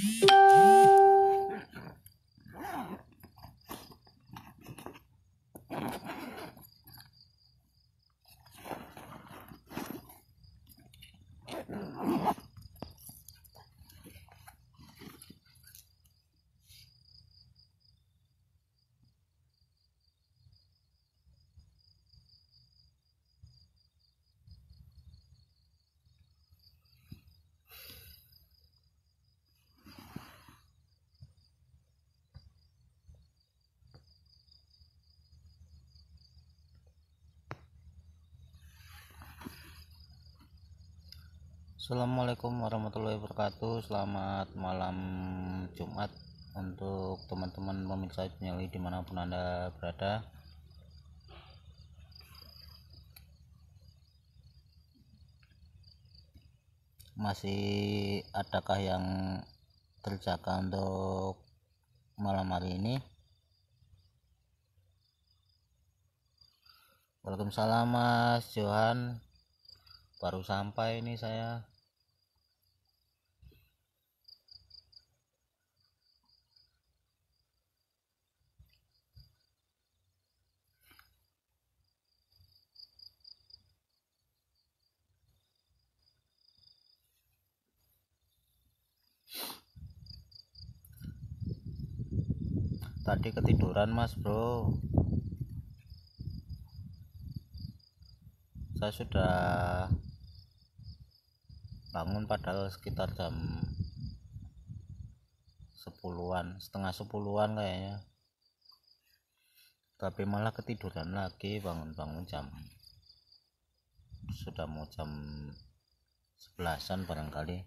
Música Assalamualaikum warahmatullahi wabarakatuh Selamat malam Jumat Untuk teman-teman pemirsa Jumeli dimanapun anda berada Masih adakah yang terjaga untuk malam hari ini Waalaikumsalam Mas Johan Baru sampai ini saya tadi ketiduran mas bro saya sudah bangun padahal sekitar jam sepuluhan setengah sepuluhan kayaknya tapi malah ketiduran lagi bangun-bangun jam sudah mau jam sebelasan barangkali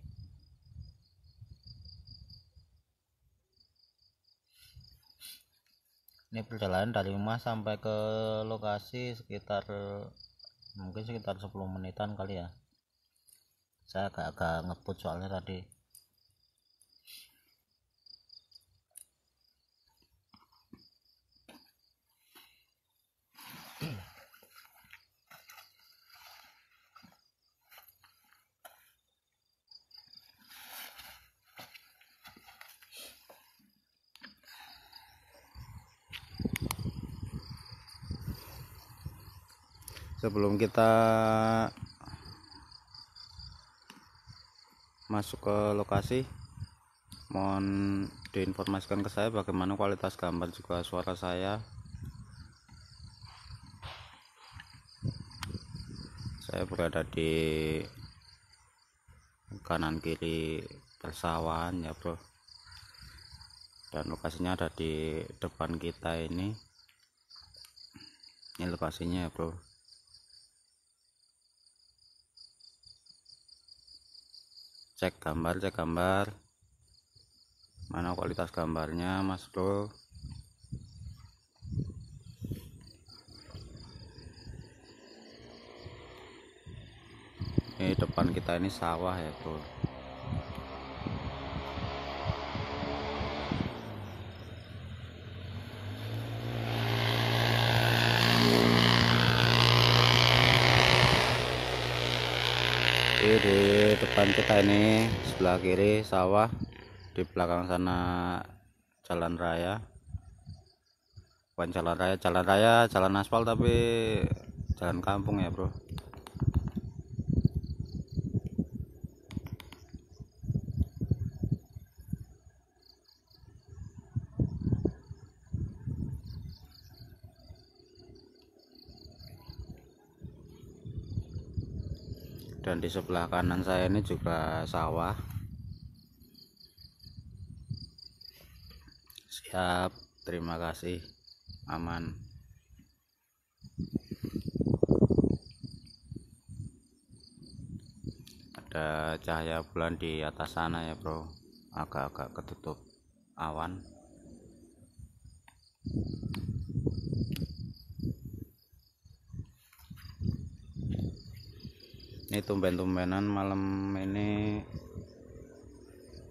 ini perjalanan dari rumah sampai ke lokasi sekitar mungkin sekitar 10 menitan kali ya saya agak-agak ngebut soalnya tadi sebelum kita masuk ke lokasi mohon diinformasikan ke saya bagaimana kualitas gambar juga suara saya saya berada di kanan kiri persawahan ya bro dan lokasinya ada di depan kita ini ini lokasinya ya bro cek gambar cek gambar mana kualitas gambarnya mas bro ini depan kita ini sawah ya bro di depan kita ini sebelah kiri sawah di belakang sana jalan raya bukan jalan raya jalan raya jalan aspal tapi jalan kampung ya bro dan di sebelah kanan saya ini juga sawah siap terima kasih aman ada cahaya bulan di atas sana ya bro agak-agak ketutup awan ini tumben-tumbenan malam ini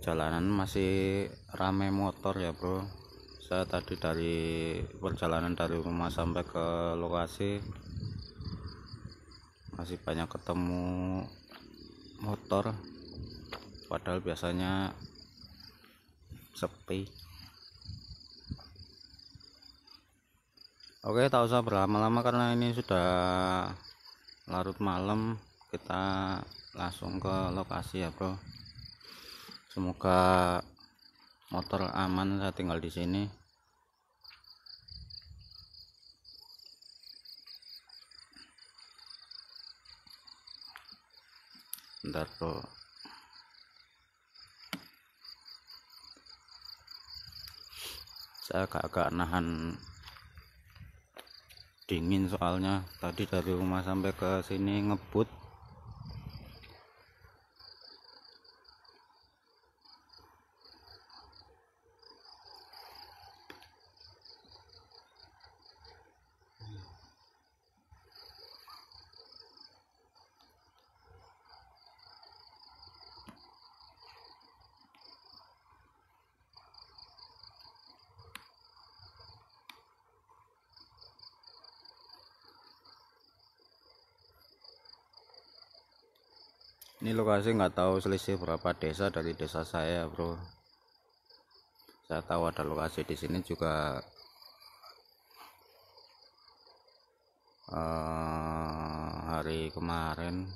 jalanan masih rame motor ya bro saya tadi dari perjalanan dari rumah sampai ke lokasi masih banyak ketemu motor padahal biasanya sepi oke tak usah berlama-lama karena ini sudah larut malam kita langsung ke lokasi ya bro semoga motor aman saya tinggal di sini ntar bro saya agak-agak nahan dingin soalnya tadi dari rumah sampai ke sini ngebut ini lokasi nggak tahu selisih berapa desa dari desa saya bro saya tahu ada lokasi di sini juga uh, hari kemarin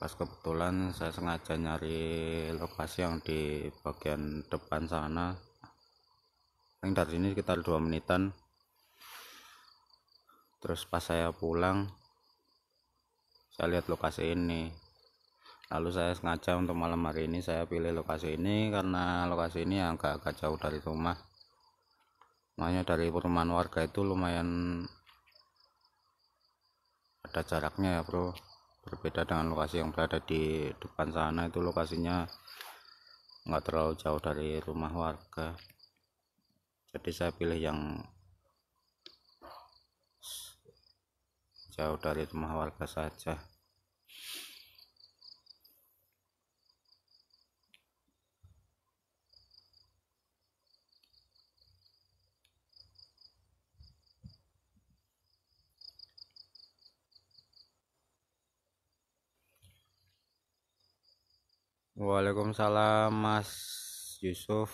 pas kebetulan saya sengaja nyari lokasi yang di bagian depan sana yang dari sini sekitar dua menitan terus pas saya pulang saya lihat lokasi ini lalu saya sengaja untuk malam hari ini saya pilih lokasi ini karena lokasi ini agak-agak jauh dari rumah makanya dari perumahan warga itu lumayan ada jaraknya ya bro berbeda dengan lokasi yang berada di depan sana itu lokasinya nggak terlalu jauh dari rumah warga jadi saya pilih yang jauh dari rumah warga saja Waalaikumsalam Mas Yusuf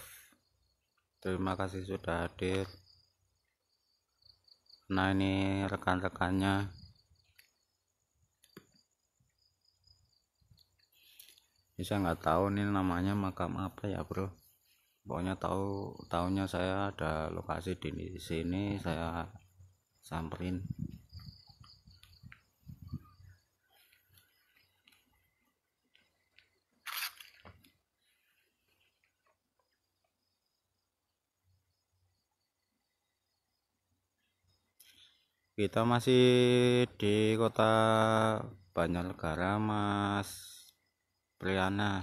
Terima kasih sudah hadir Nah ini rekan-rekannya ini ya, saya nggak tahu nih namanya makam apa ya bro pokoknya tahu tahunya saya ada lokasi di sini saya samperin kita masih di kota Banjarnegara mas Briana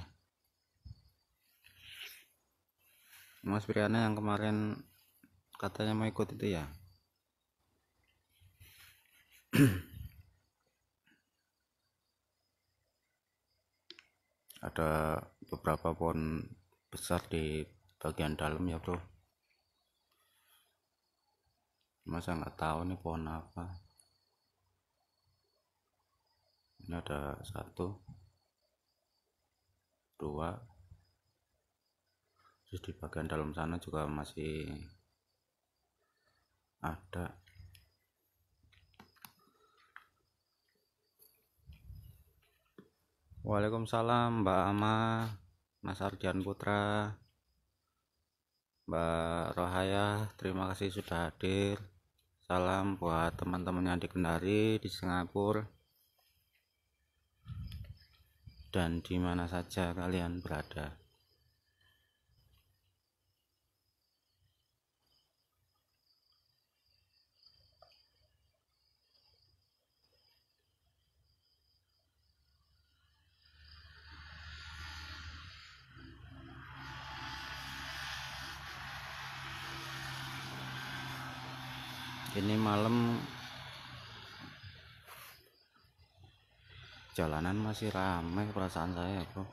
Mas Briana yang kemarin katanya mau ikut itu ya ada beberapa pohon besar di bagian dalam ya bro masa nggak tahu nih pohon apa ini ada satu dua terus di bagian dalam sana juga masih ada Waalaikumsalam Mbak Ama Mas Ardian Putra Mbak Rohaya terima kasih sudah hadir salam buat teman-teman yang di Kendari di Singapura dan di mana saja kalian berada. ini malam jalanan masih ramai perasaan saya bro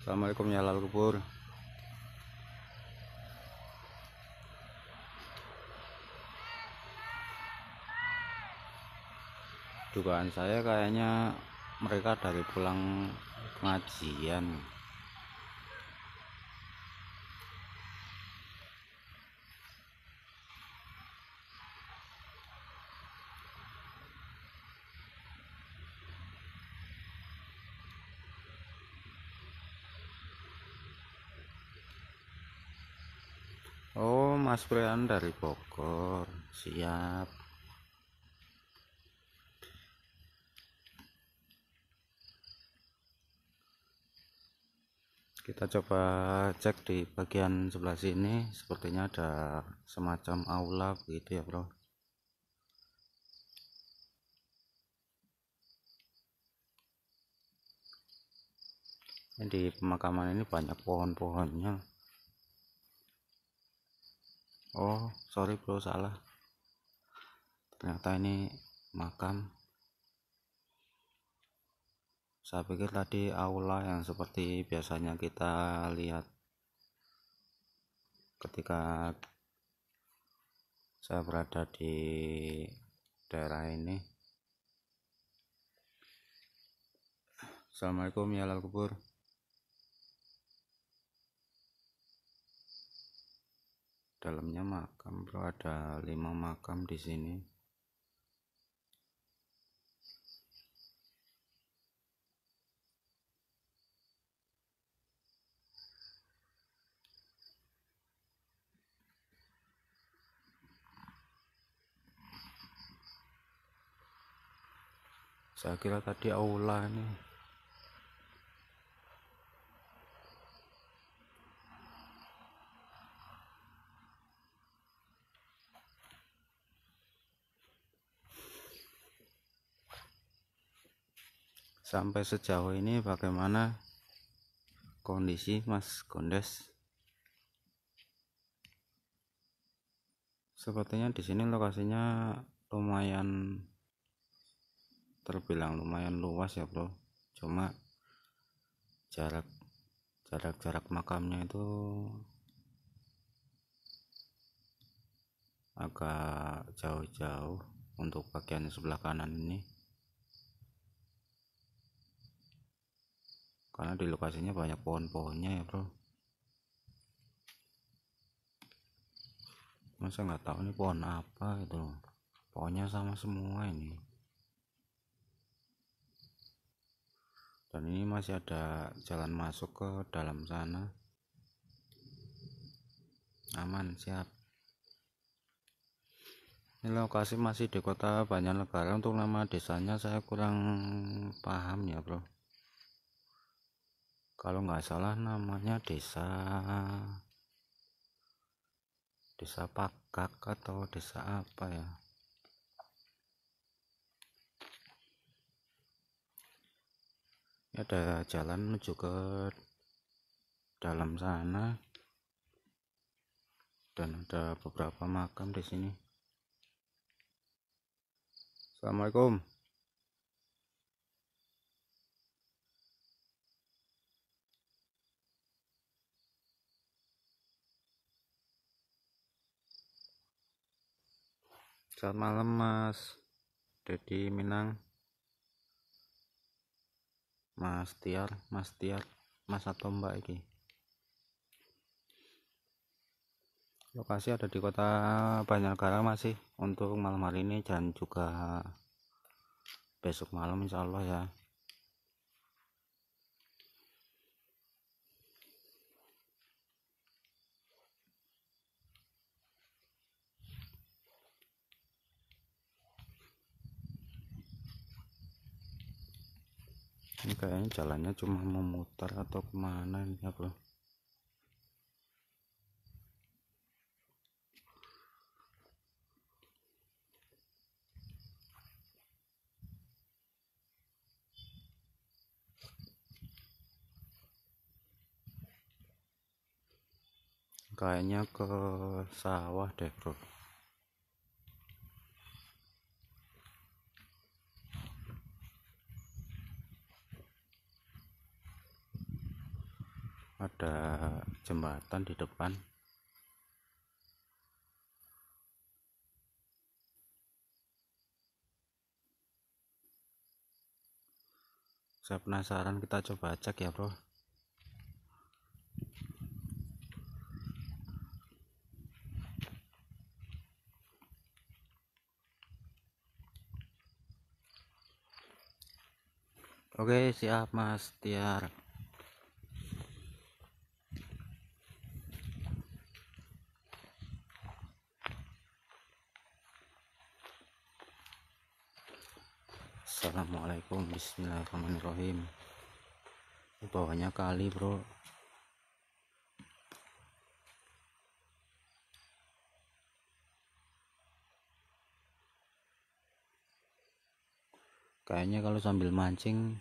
Assalamualaikum ya lalu kubur dugaan saya kayaknya mereka dari pulang pengajian Mas Brian dari Bogor siap kita coba cek di bagian sebelah sini sepertinya ada semacam aula gitu ya bro di pemakaman ini banyak pohon-pohonnya oh sorry bro salah ternyata ini makam saya pikir tadi aula yang seperti biasanya kita lihat ketika saya berada di daerah ini Assalamualaikum ya Lal Kubur dalamnya makam bro ada lima makam di sini saya kira tadi aula ini sampai sejauh ini bagaimana kondisi Mas Gondes sepertinya di sini lokasinya lumayan terbilang lumayan luas ya bro cuma jarak jarak jarak makamnya itu agak jauh-jauh untuk bagian sebelah kanan ini karena di lokasinya banyak pohon-pohonnya ya bro masa nggak tahu ini pohon apa gitu pohonnya sama semua ini dan ini masih ada jalan masuk ke dalam sana aman siap ini lokasi masih di kota banyak Negara untuk nama desanya saya kurang paham ya bro kalau nggak salah namanya desa desa pakak atau desa apa ya ini ada jalan menuju ke dalam sana dan ada beberapa makam di sini Assalamualaikum Selamat malam Mas Dedi Minang Mas Tiar Mas Tiar Mas atau Mbak iki Lokasi ada di kota Banyakara masih untuk malam hari ini dan juga besok malam insya Allah ya ini kayaknya jalannya cuma memutar atau kemana ini apa kayaknya ke sawah deh bro ada jembatan di depan saya penasaran kita coba cek ya bro Oke siap Mas Tiar Assalamualaikum Bismillahirrahmanirrahim Di bawahnya kali bro kayaknya kalau sambil mancing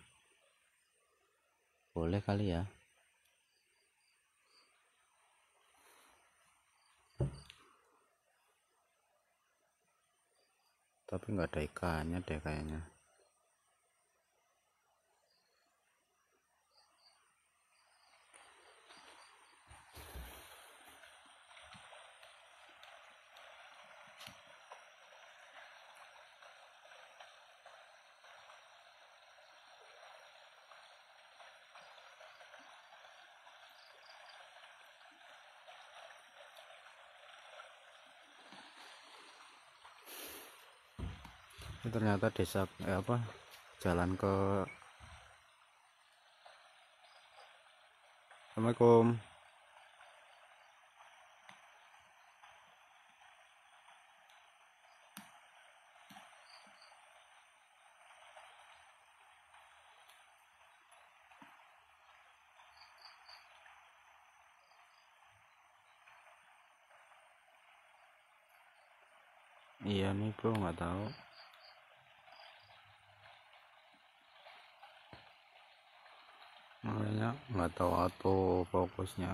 boleh kali ya tapi nggak ada ikannya deh kayaknya ini ternyata desa eh, apa jalan ke Assalamualaikum Iya nih bro nggak tahu. nggak tahu atau fokusnya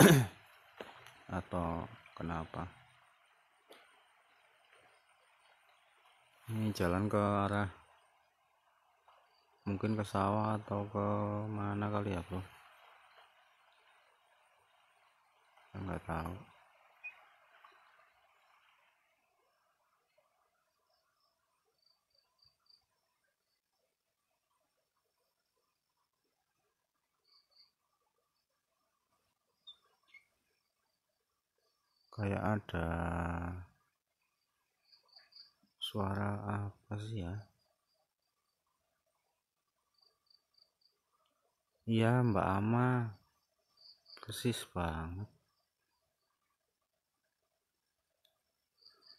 atau kenapa ini jalan ke arah mungkin ke sawah atau ke mana kali ya bro nggak tahu kayak ada suara apa sih ya iya mbak Ama persis banget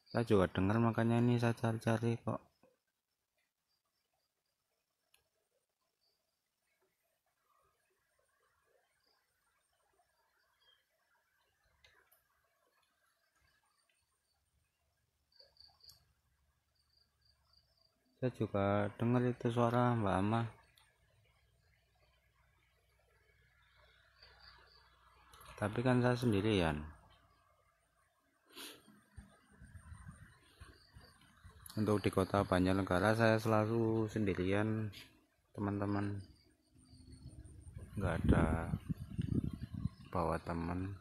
saya juga dengar makanya ini saya cari-cari kok saya juga dengar itu suara Mbak Ama tapi kan saya sendirian untuk di kota Banjarnegara saya selalu sendirian teman-teman nggak ada bawa teman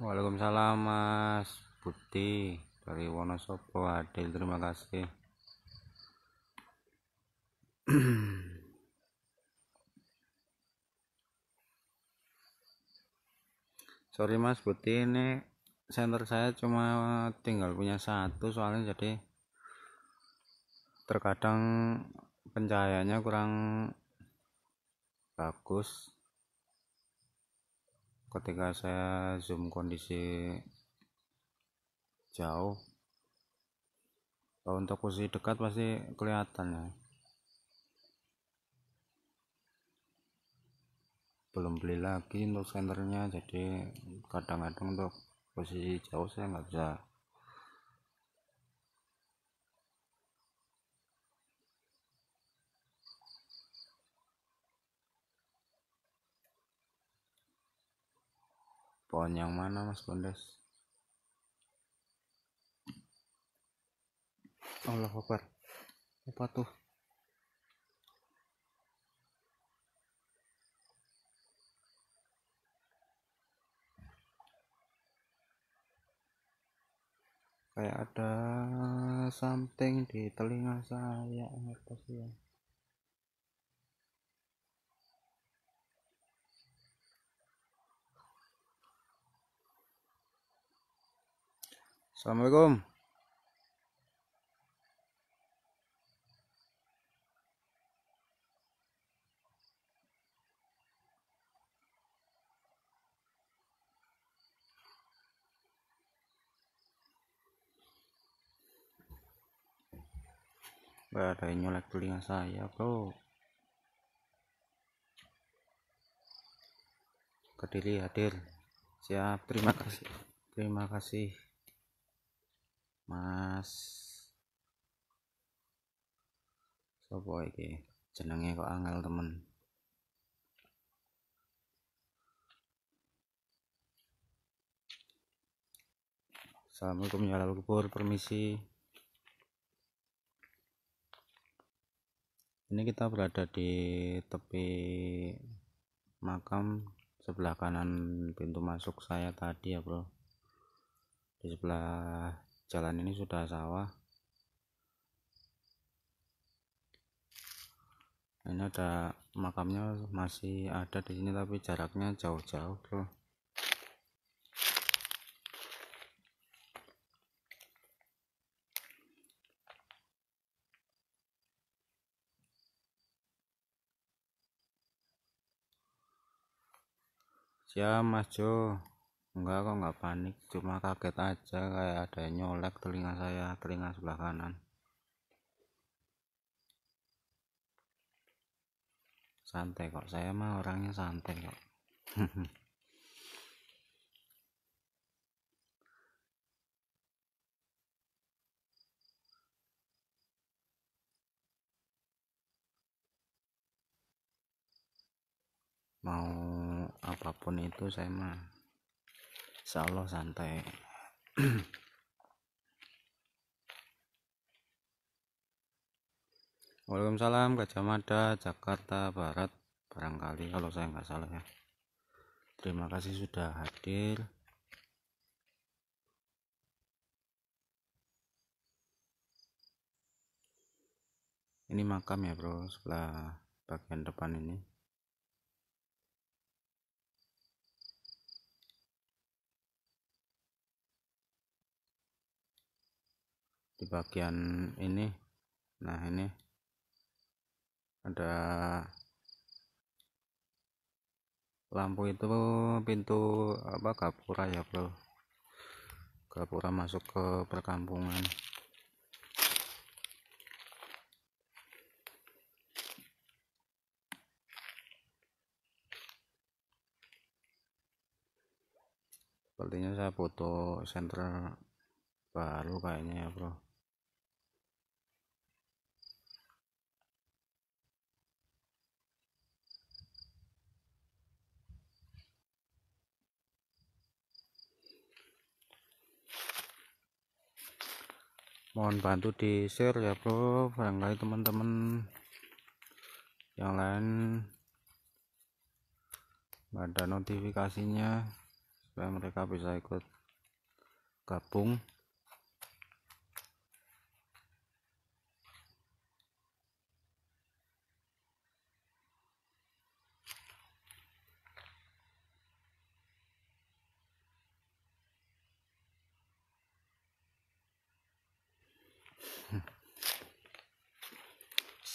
Waalaikumsalam Mas Budi dari Wonosobo Adil terima kasih sorry mas Budi ini center saya cuma tinggal punya satu soalnya jadi terkadang pencahayaannya kurang bagus ketika saya zoom kondisi jauh untuk posisi dekat pasti kelihatan ya belum beli lagi untuk senternya jadi kadang-kadang untuk posisi jauh saya nggak bisa pohon yang mana mas bondes Allah Akbar apa tuh kayak ada something di telinga saya apa sih ya Assalamualaikum. Gak ada yang nyolek telinga saya bro Kediri hadir Siap terima kasih Terima kasih Mas Sopo iki? Jenenge kok angel temen. Assalamualaikum ya lalu permisi ini kita berada di tepi makam sebelah kanan pintu masuk saya tadi ya bro di sebelah jalan ini sudah sawah ini ada makamnya masih ada di sini tapi jaraknya jauh-jauh loh Ya mas Jo enggak kok enggak panik cuma kaget aja kayak ada yang nyolek telinga saya telinga sebelah kanan santai kok saya mah orangnya santai kok mau apapun itu saya mah insya Allah santai Waalaikumsalam Gajah Mada Jakarta Barat barangkali kalau saya nggak salah ya terima kasih sudah hadir ini makam ya bro sebelah bagian depan ini di bagian ini nah ini ada lampu itu pintu apa gapura ya bro gapura masuk ke perkampungan sepertinya saya butuh center baru kayaknya ya bro mohon bantu di share ya bro barangkali teman-teman yang lain ada notifikasinya supaya mereka bisa ikut gabung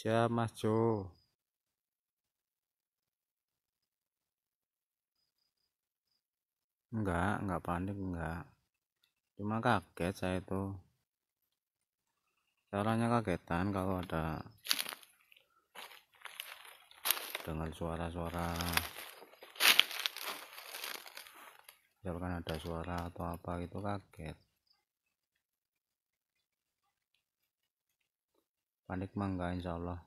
Jogja Mas Jo enggak enggak panik enggak cuma kaget saya itu caranya kagetan kalau ada dengan suara-suara misalkan ada suara atau apa itu kaget panik mah insya Allah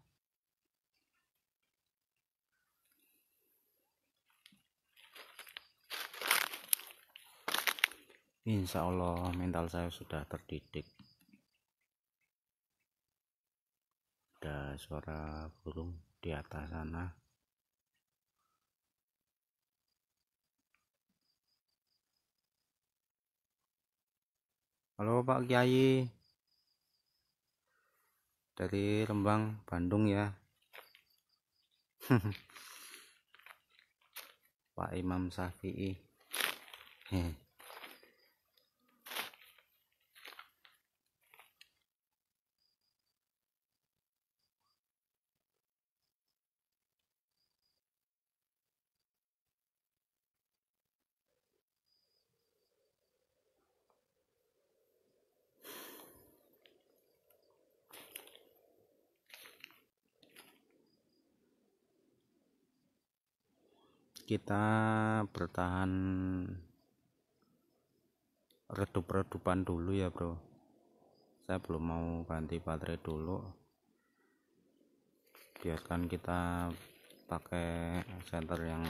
Insya Allah mental saya sudah terdidik ada suara burung di atas sana halo Pak Kiai dari Rembang Bandung ya Pak Imam Syafi'i kita bertahan redup-redupan dulu ya bro saya belum mau ganti baterai dulu biarkan kita pakai senter yang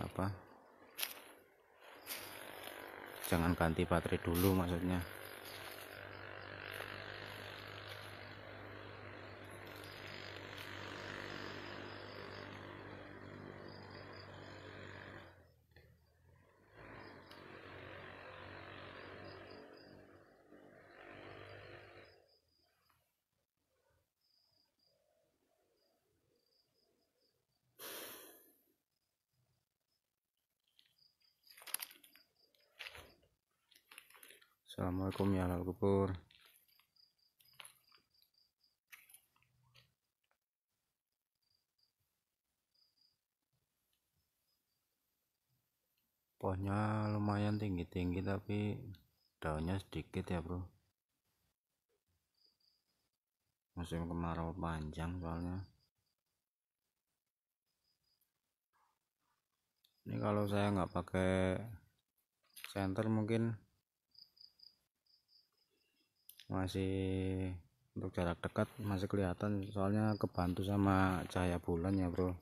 apa jangan ganti baterai dulu maksudnya Assalamualaikum ya lalu Kubur Pohonnya lumayan tinggi-tinggi tapi daunnya sedikit ya bro Musim kemarau panjang soalnya Ini kalau saya nggak pakai senter mungkin masih untuk jarak dekat masih kelihatan soalnya kebantu sama cahaya bulan ya bro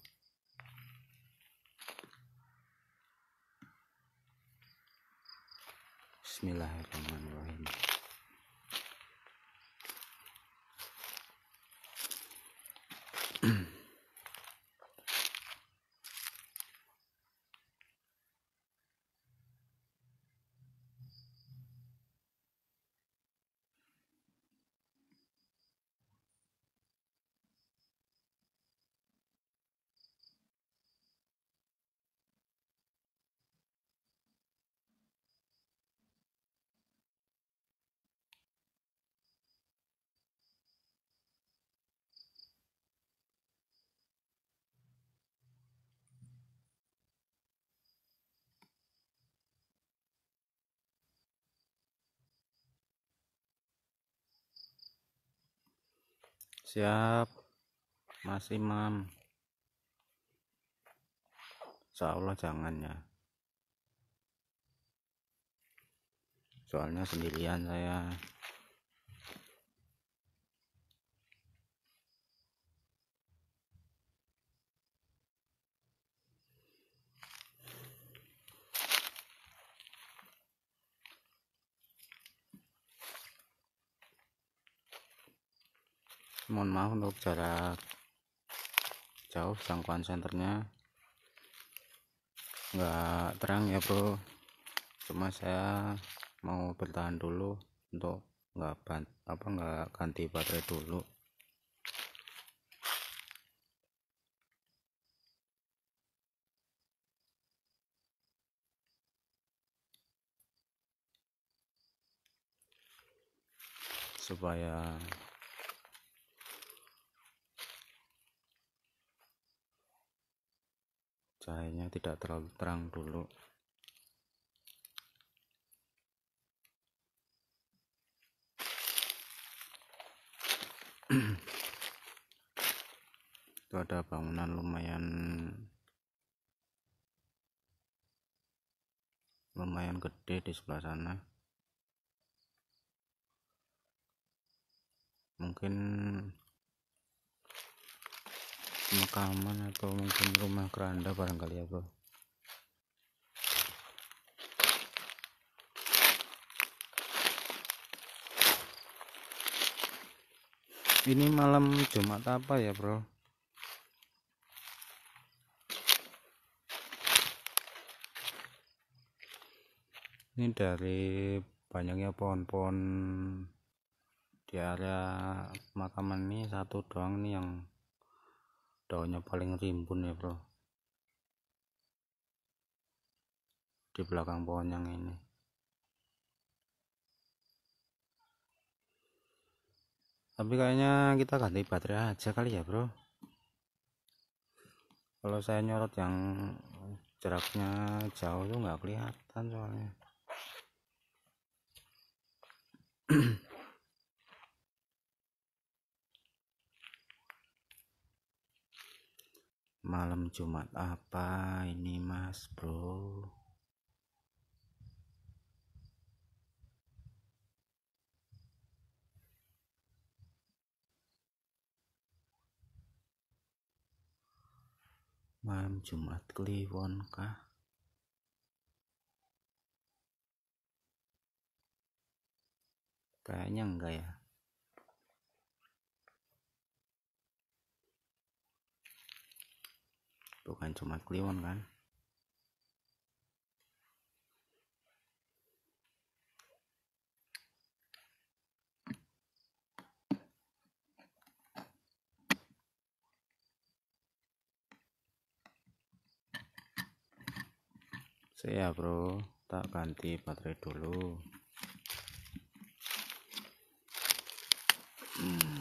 Bismillahirrahmanirrahim siap masih mam insya Allah jangan ya soalnya sendirian saya mohon maaf untuk jarak jauh jangkauan senternya enggak terang ya bro cuma saya mau bertahan dulu untuk nggak apa nggak ganti baterai dulu supaya cahayanya tidak terlalu terang dulu itu ada bangunan lumayan lumayan gede di sebelah sana mungkin pemakaman atau mungkin rumah keranda barangkali ya bro ini malam Jumat apa ya bro ini dari banyaknya pohon-pohon di area pemakaman ini satu doang nih yang daunnya paling rimbun ya bro di belakang pohon yang ini tapi kayaknya kita ganti baterai aja kali ya bro kalau saya nyorot yang jaraknya jauh tuh nggak kelihatan soalnya malam Jumat apa ini mas bro malam Jumat Kliwon kah kayaknya enggak ya bukan cuma kliwon kan saya bro tak ganti baterai dulu hmm.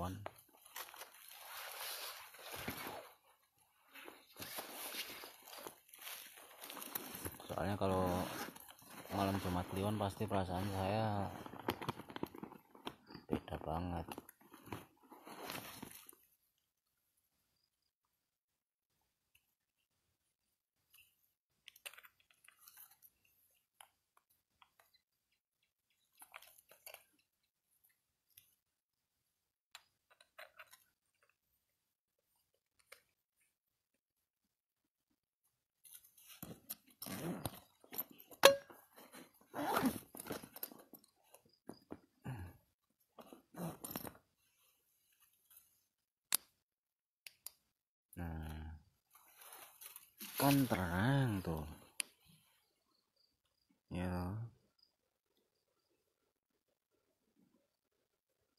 kawan soalnya kalau malam Jumat Kliwon pasti perasaan saya kan terang tuh ya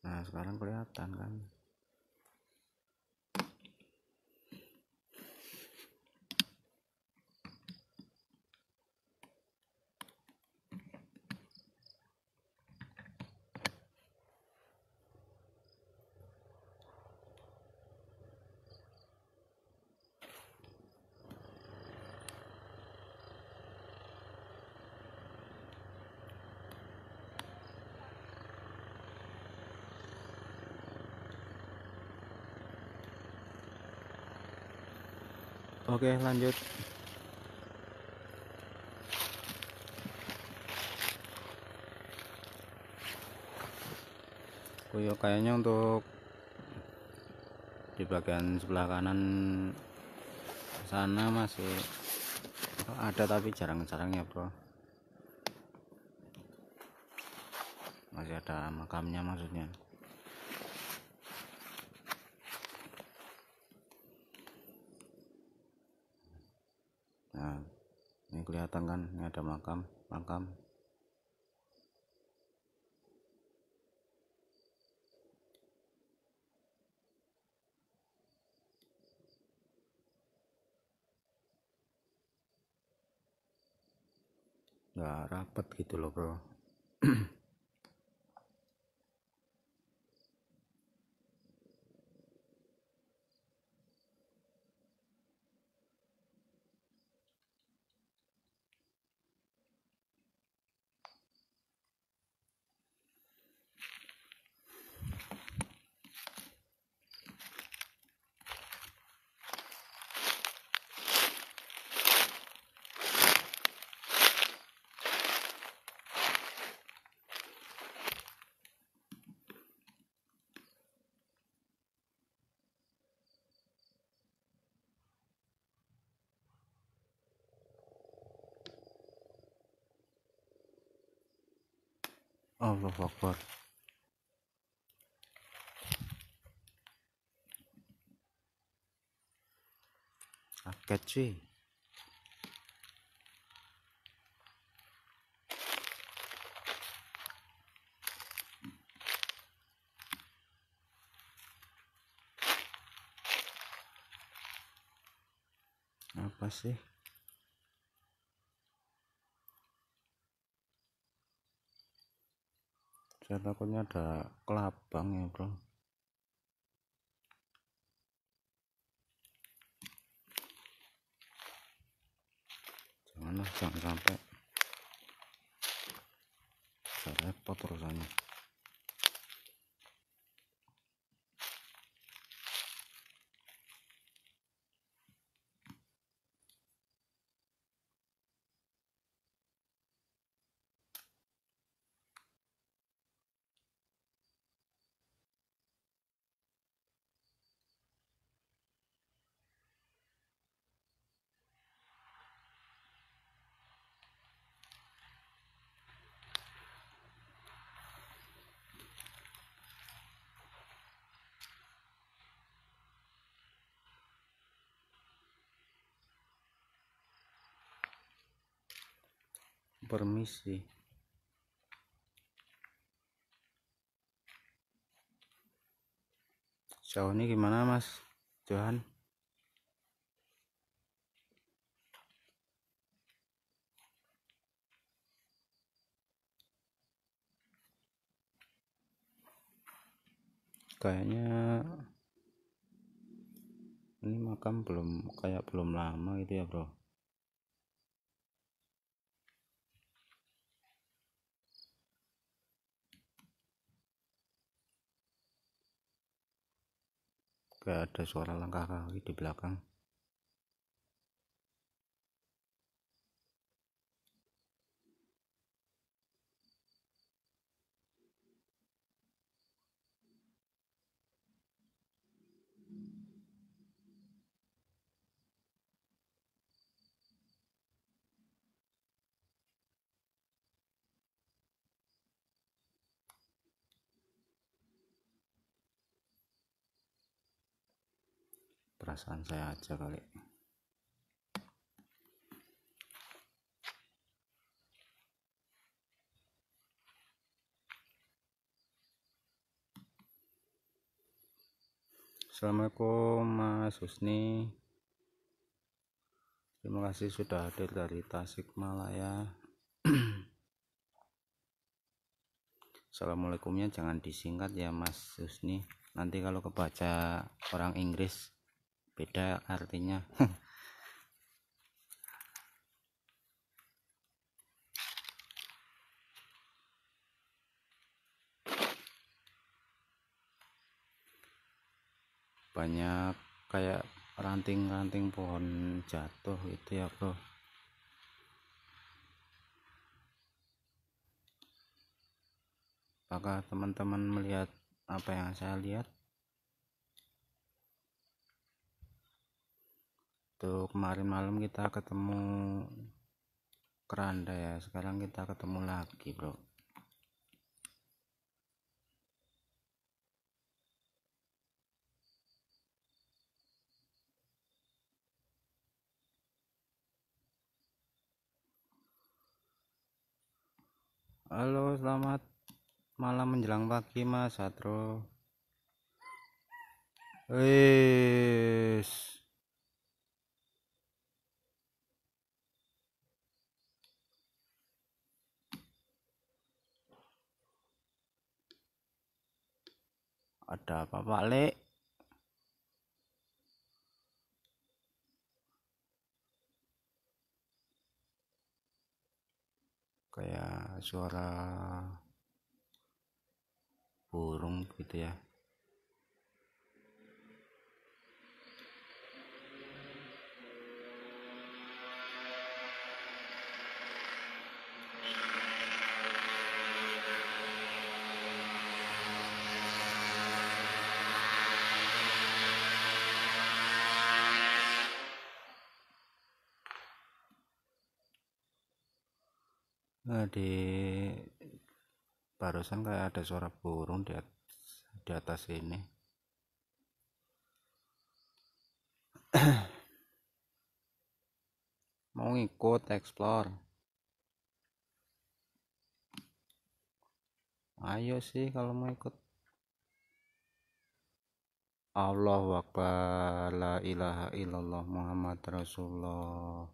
nah sekarang kelihatan kan Oke lanjut Kuyo oh iya, kayaknya untuk di bagian sebelah kanan sana masih ada tapi jarang-jarang ya bro masih ada makamnya maksudnya kelihatan kan ini ada makam makam nggak rapat gitu loh bro cuy apa sih saya takutnya ada kelabang ya bro jangan jangan sampai saya repot urusannya permisi jauh ini gimana mas Johan kayaknya ini makam belum kayak belum lama gitu ya bro gak ada suara langkah kaki di belakang perasaan saya aja kali Assalamualaikum Mas Husni Terima kasih sudah hadir dari Tasikmalaya Assalamualaikumnya jangan disingkat ya Mas Husni Nanti kalau kebaca orang Inggris beda artinya banyak kayak ranting-ranting pohon jatuh itu ya bro apakah teman-teman melihat apa yang saya lihat itu kemarin malam kita ketemu keranda ya sekarang kita ketemu lagi bro Halo, selamat malam menjelang pagi Mas Satro. Wes. ada apa Pak Le kayak suara burung gitu ya nah, di barusan kayak ada suara burung di atas, di atas ini mau ikut explore ayo sih kalau mau ikut Allah wakbar la ilaha illallah Muhammad Rasulullah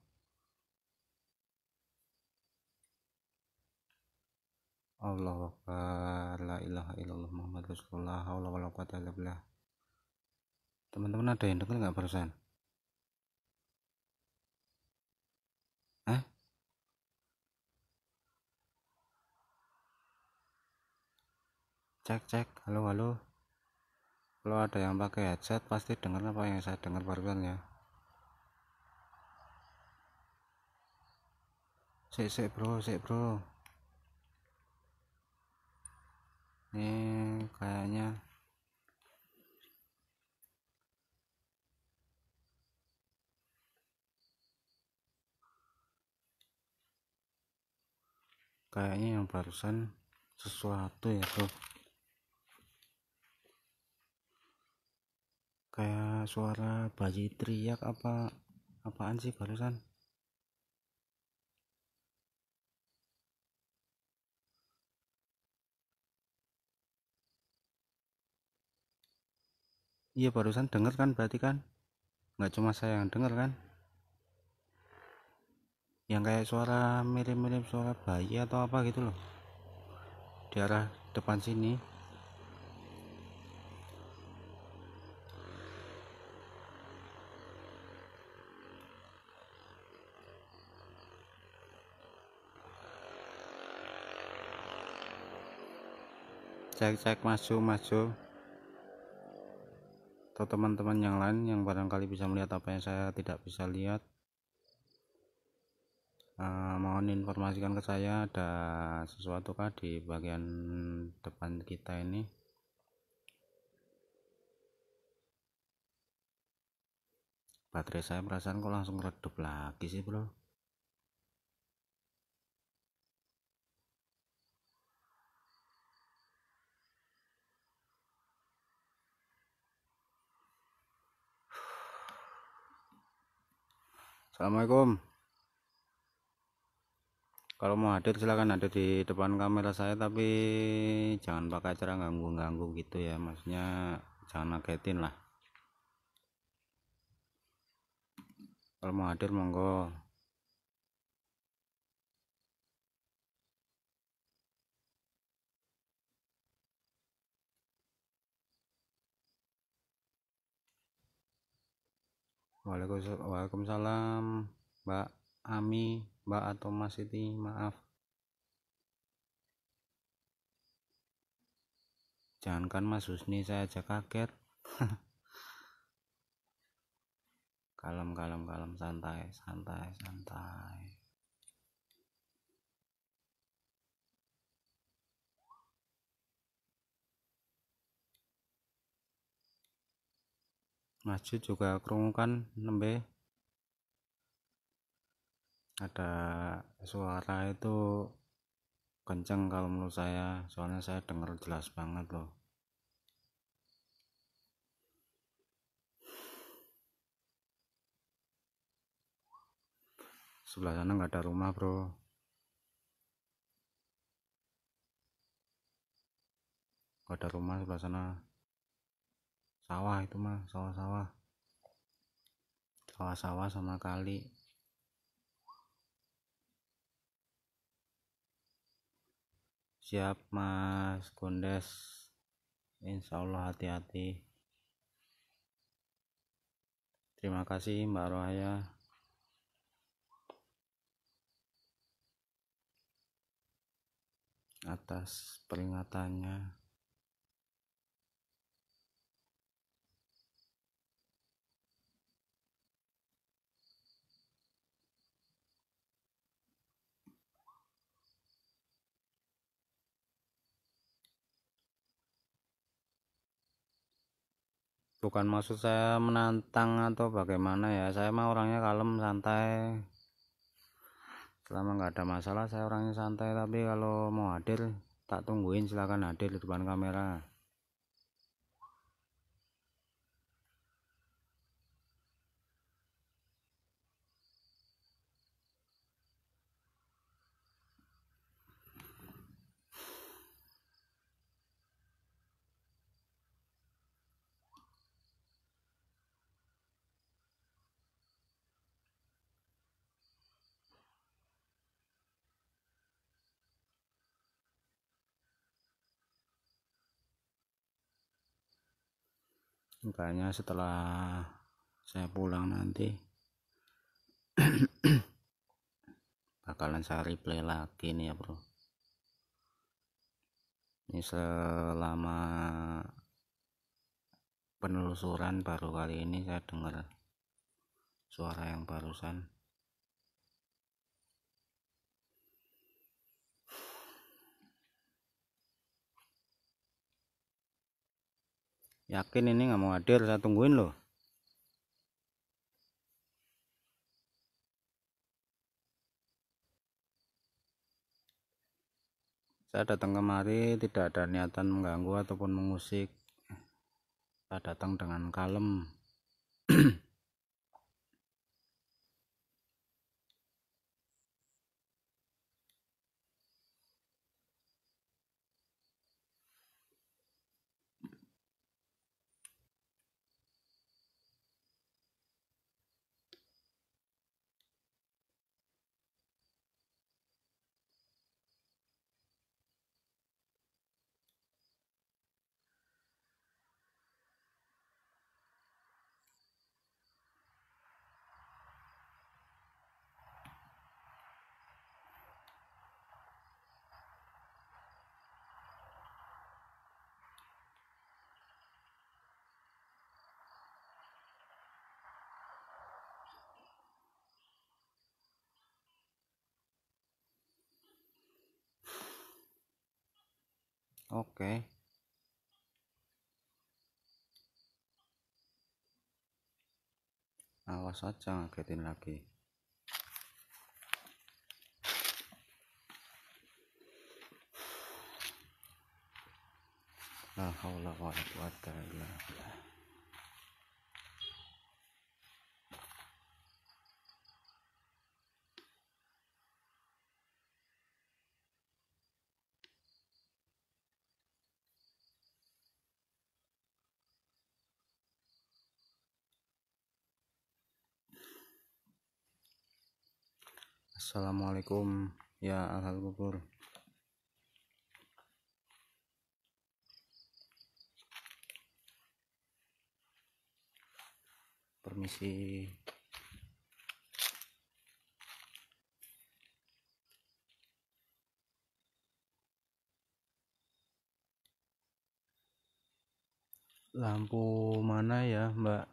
Allah Akbar la ilaha illallah Muhammad Rasulullah Allah wala quwata illa billah teman-teman ada yang dengar nggak barusan Hah? cek cek halo halo kalau ada yang pakai headset pasti dengar apa yang saya dengar barusan ya sik sik bro sik bro ini eh, kayaknya kayaknya yang barusan sesuatu ya tuh kayak suara bayi teriak apa apaan sih barusan iya barusan denger kan berarti kan nggak cuma saya yang denger kan yang kayak suara mirip-mirip suara bayi atau apa gitu loh di arah depan sini cek cek masuk masuk atau teman-teman yang lain yang barangkali bisa melihat apa yang saya tidak bisa lihat uh, mohon informasikan ke saya ada sesuatu kah di bagian depan kita ini baterai saya perasaan kok langsung redup lagi sih bro Assalamualaikum kalau mau hadir silahkan hadir di depan kamera saya tapi jangan pakai cara ganggu-ganggu gitu ya maksudnya jangan ngagetin lah kalau mau hadir monggo Waalaikumsalam Mbak Ami Mbak atau Mas Siti maaf jangankan Mas Husni saya aja kaget kalem kalem kalem santai santai santai masjid juga krungu kan nembe ada suara itu kenceng kalau menurut saya soalnya saya dengar jelas banget loh sebelah sana nggak ada rumah bro nggak ada rumah sebelah sana sawah itu mah sawah-sawah sawah-sawah sama kali siap mas kondes insya Allah hati-hati terima kasih mbak Rohaya atas peringatannya bukan maksud saya menantang atau bagaimana ya saya mah orangnya kalem santai selama nggak ada masalah saya orangnya santai tapi kalau mau hadir tak tungguin silahkan hadir di depan kamera makanya setelah saya pulang nanti bakalan saya replay lagi nih ya bro ini selama penelusuran baru kali ini saya dengar suara yang barusan yakin ini nggak mau hadir saya tungguin loh saya datang kemari tidak ada niatan mengganggu ataupun mengusik saya datang dengan kalem oke okay. awas aja ngagetin lagi la haula wala quwata illa billah Assalamualaikum ya alhal kubur permisi lampu mana ya mbak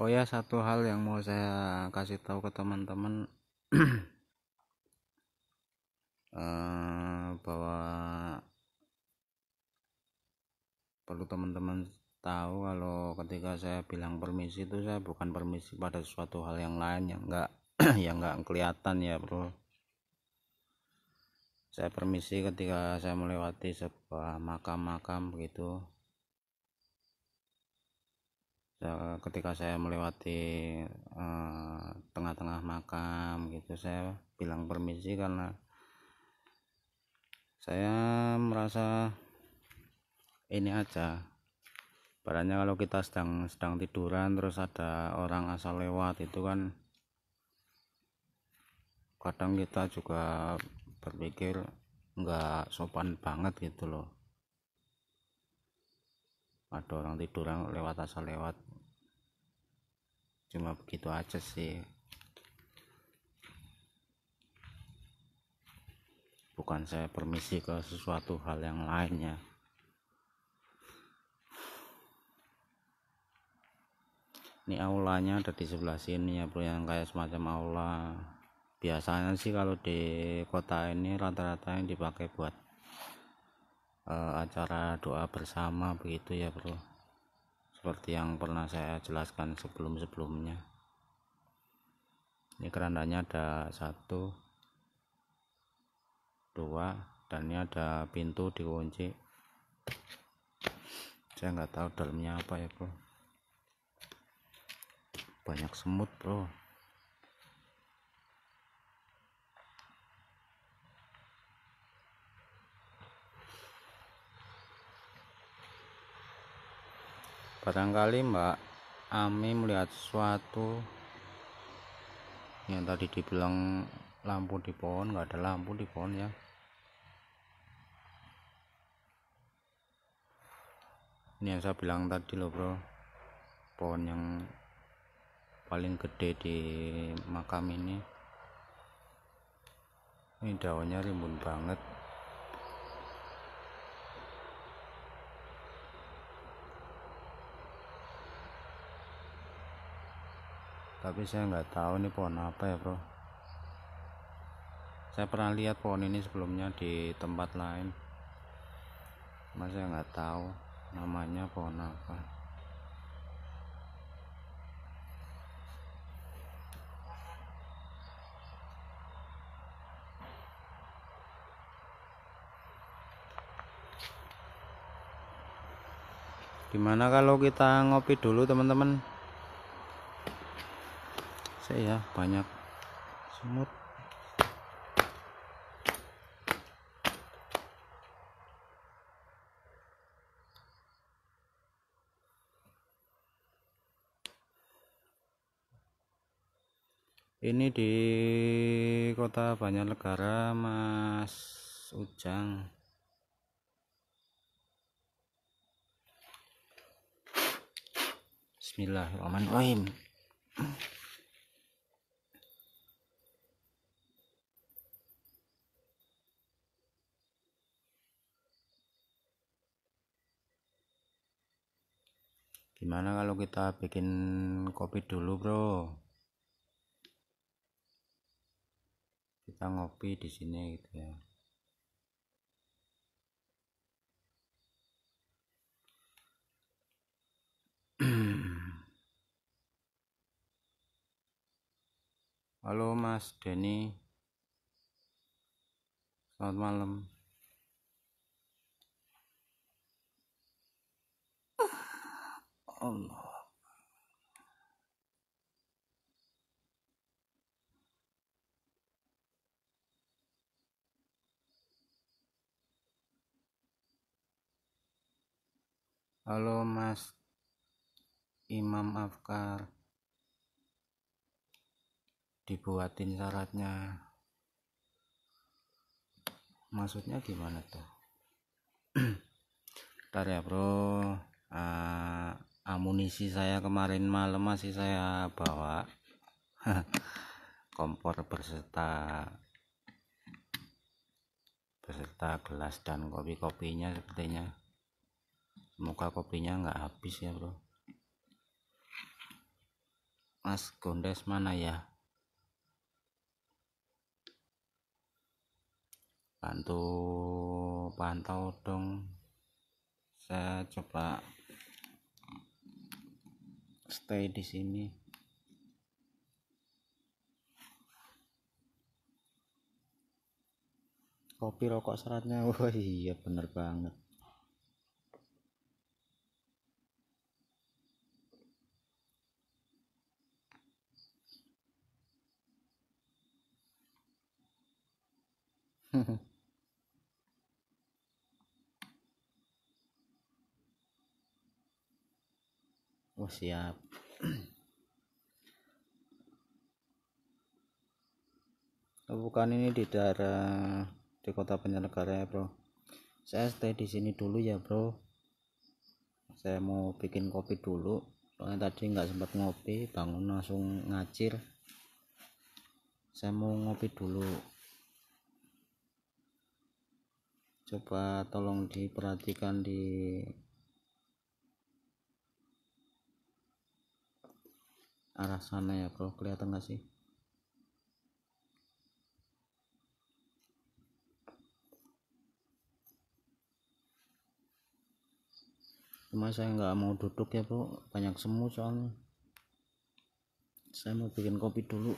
oh ya satu hal yang mau saya kasih tahu ke teman-teman uh, bahwa perlu teman-teman tahu kalau ketika saya bilang permisi itu saya bukan permisi pada suatu hal yang lain yang enggak yang enggak kelihatan ya bro saya permisi ketika saya melewati sebuah makam-makam begitu Eh, ketika saya melewati eh, tengah-tengah makam gitu saya bilang permisi karena saya merasa ini aja barangnya kalau kita sedang sedang tiduran terus ada orang asal lewat itu kan kadang kita juga berpikir nggak sopan banget gitu loh ada orang tiduran lewat asal lewat cuma begitu aja sih bukan saya permisi ke sesuatu hal yang lainnya ini aulanya ada di sebelah sini ya bro yang kayak semacam aula biasanya sih kalau di kota ini rata-rata yang dipakai buat uh, acara doa bersama begitu ya bro seperti yang pernah saya jelaskan sebelum-sebelumnya ini kerandanya ada satu dua dan ini ada pintu dikunci saya nggak tahu dalamnya apa ya bro banyak semut bro barangkali Mbak Ami melihat sesuatu yang tadi dibilang lampu di pohon nggak ada lampu di pohon ya ini yang saya bilang tadi loh bro pohon yang paling gede di makam ini ini daunnya rimbun banget tapi saya nggak tahu ini pohon apa ya bro saya pernah lihat pohon ini sebelumnya di tempat lain mas saya nggak tahu namanya pohon apa gimana kalau kita ngopi dulu teman-teman ya banyak semut ini di kota banyak negara Mas Ujang Bismillahirrahmanirrahim gimana kalau kita bikin kopi dulu bro kita ngopi di sini gitu ya Halo Mas Denny Selamat malam Allah. Halo Mas Imam Afkar dibuatin syaratnya maksudnya gimana tuh Bentar ya bro uh, amunisi saya kemarin malam masih saya bawa kompor berserta berserta gelas dan kopi-kopinya sepertinya muka kopinya nggak habis ya bro Mas Gondes mana ya bantu pantau dong saya coba stay di sini kopi rokok seratnya wah oh, iya bener banget mm oh siap bukan ini di daerah di kota penyelenggara ya bro saya stay di sini dulu ya bro saya mau bikin kopi dulu soalnya tadi nggak sempat ngopi bangun langsung ngacir saya mau ngopi dulu coba tolong diperhatikan di arah sana ya bro kelihatan gak sih cuma saya nggak mau duduk ya bro banyak semut soalnya saya mau bikin kopi dulu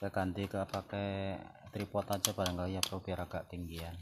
saya ganti ke pakai tripod aja barangkali ya bro biar agak tinggian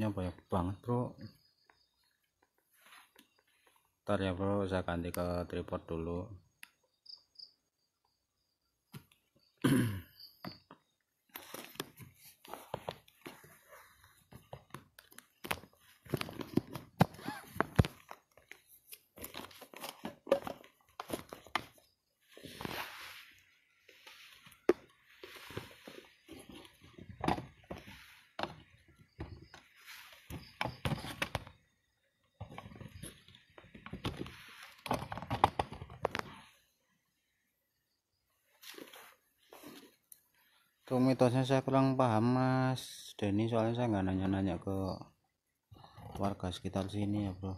slotnya banyak banget bro ntar ya bro saya ganti ke tripod dulu mitosnya saya kurang paham mas Denny soalnya saya nggak nanya-nanya ke warga sekitar sini ya bro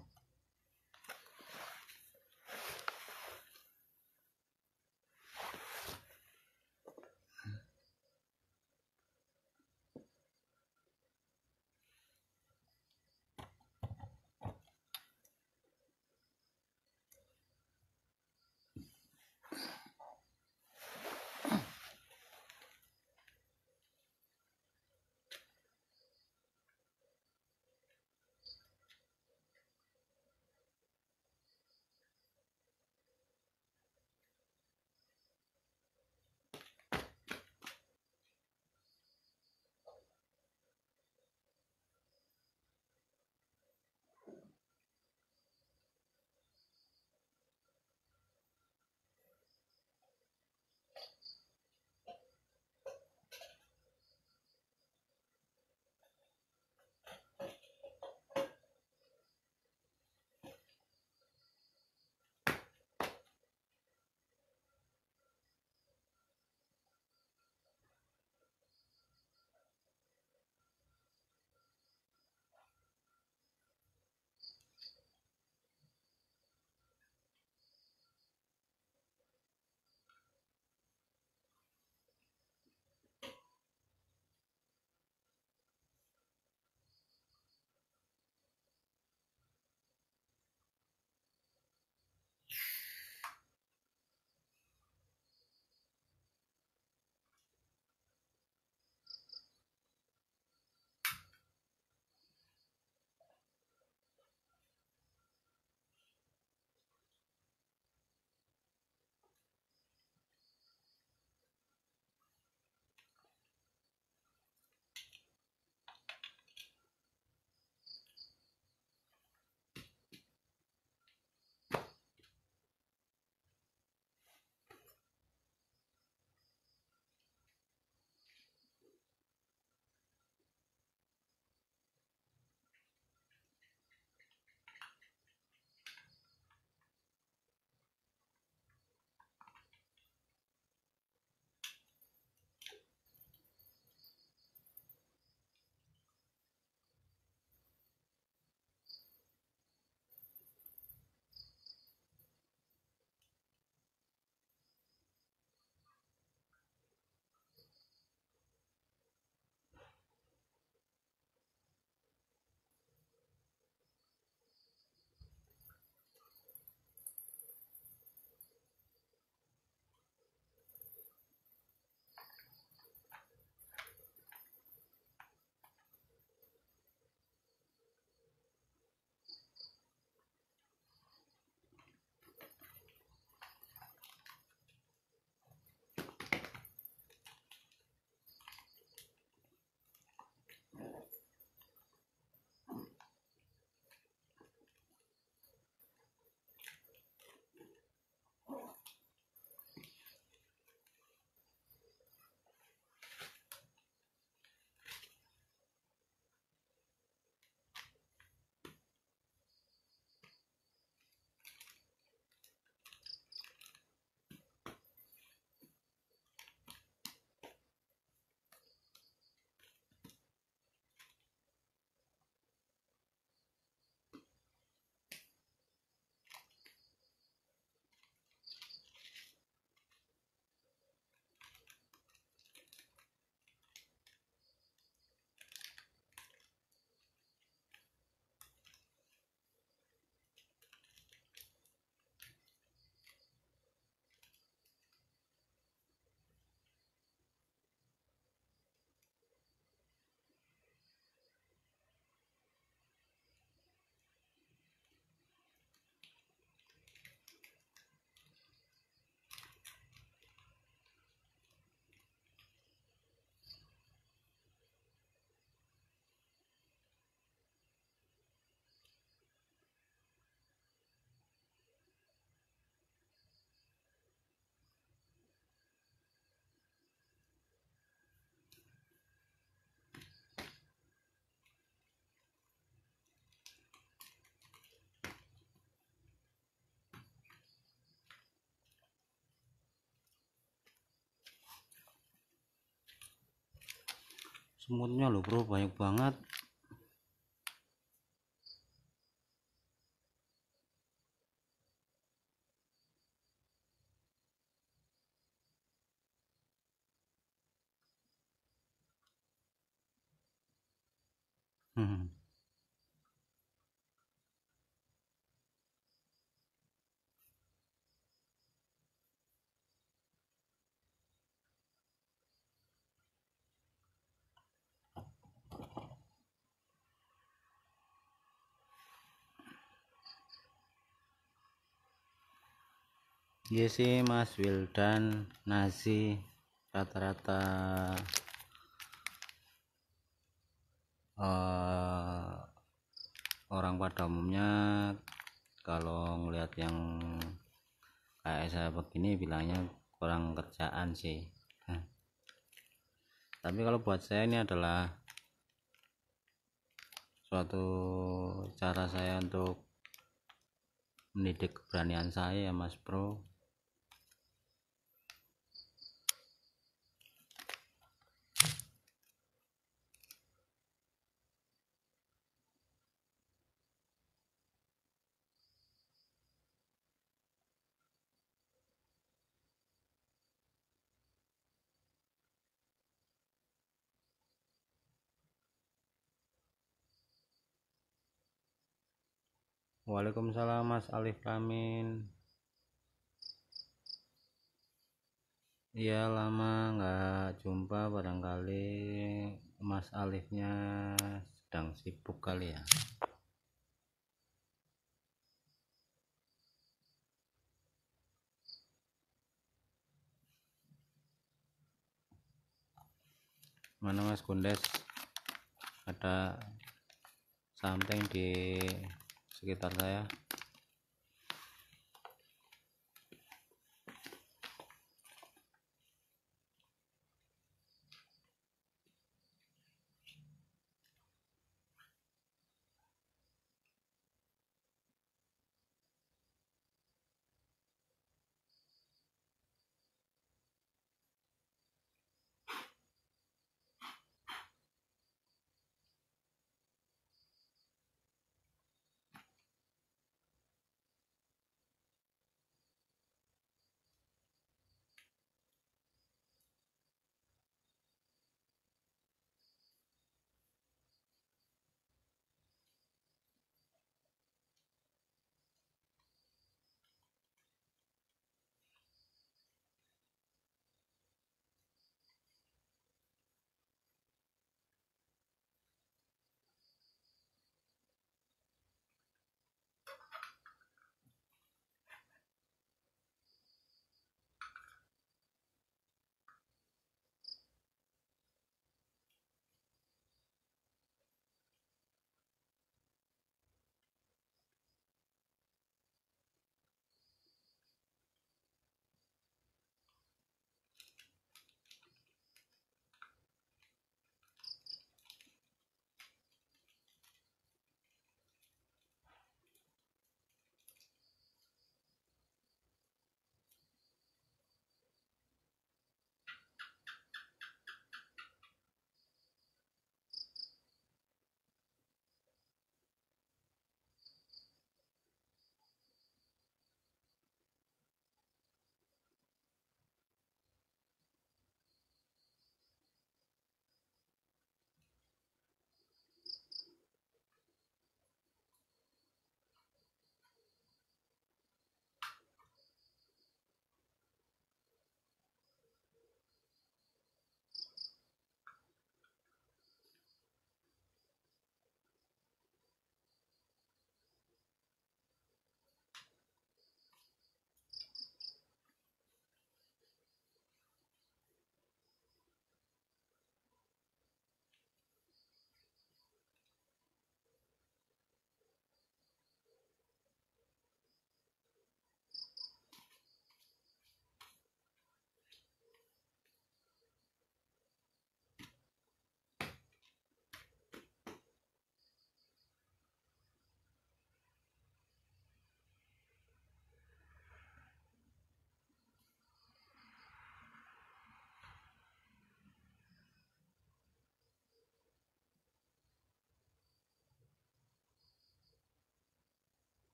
semutnya loh bro banyak banget Iya sih Mas Wildan nasi rata-rata uh, orang pada umumnya kalau ngelihat yang kayak saya begini bilangnya kurang kerjaan sih nah. tapi kalau buat saya ini adalah suatu cara saya untuk mendidik keberanian saya ya mas bro Waalaikumsalam Mas Alif Ramin. Iya lama nggak jumpa barangkali Mas Alifnya sedang sibuk kali ya. Mana Mas Gundes? Ada samping di sekitar saya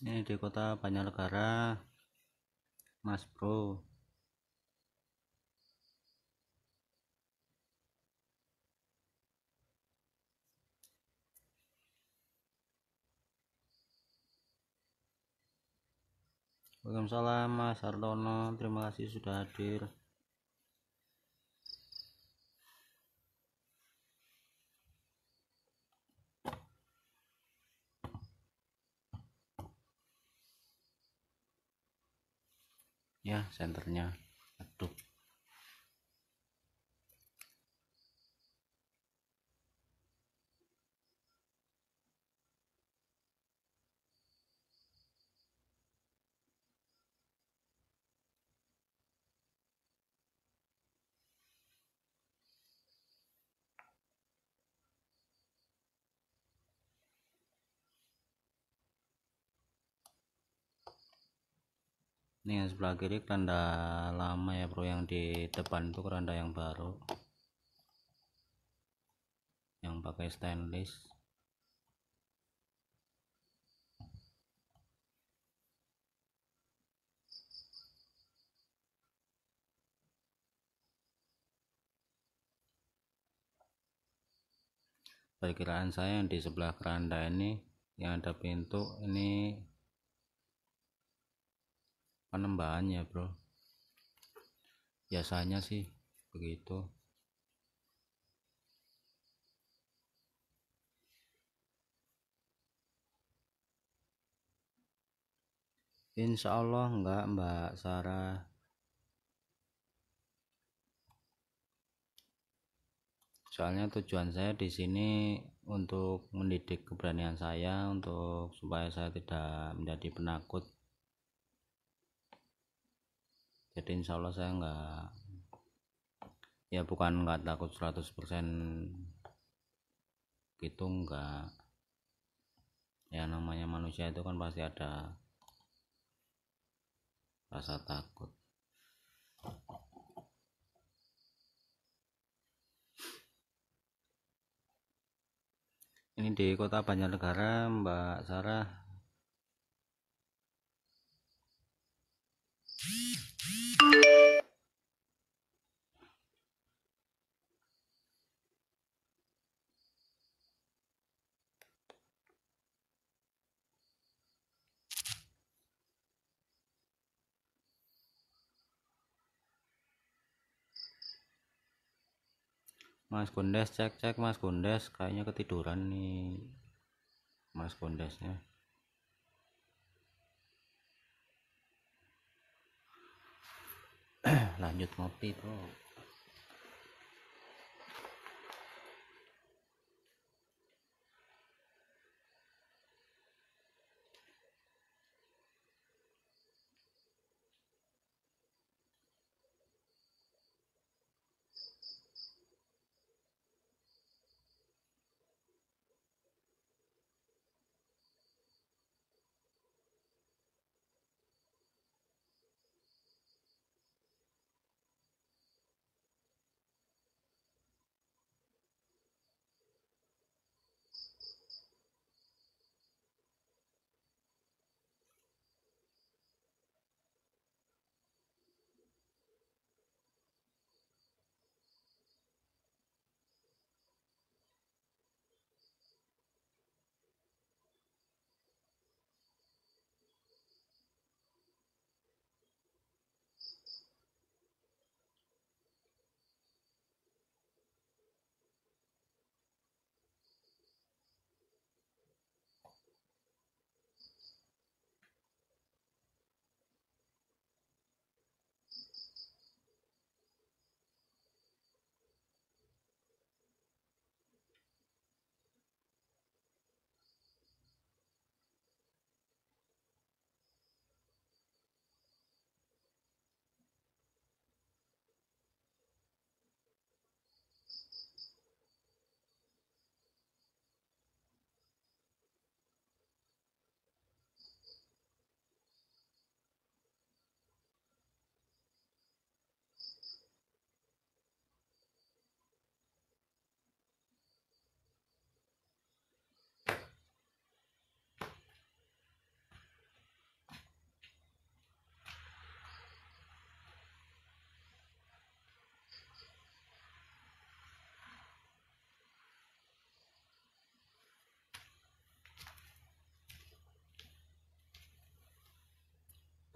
ini di kota Banyalegara Mas Bro Waalaikumsalam Mas Hartono terima kasih sudah hadir ya senternya aduk ini yang sebelah kiri keranda lama ya bro yang di depan itu keranda yang baru yang pakai stainless perkiraan saya yang di sebelah keranda ini yang ada pintu ini Penambahannya, bro biasanya sih begitu Insya Allah enggak Mbak Sarah soalnya tujuan saya di sini untuk mendidik keberanian saya untuk supaya saya tidak menjadi penakut jadi insya Allah saya nggak ya bukan nggak takut 100% gitu nggak ya namanya manusia itu kan pasti ada rasa takut ini di kota Banjarnegara Mbak Sarah Mas Gondes cek cek Mas Gondes kayaknya ketiduran nih Mas Gondesnya lanjut ngopi bro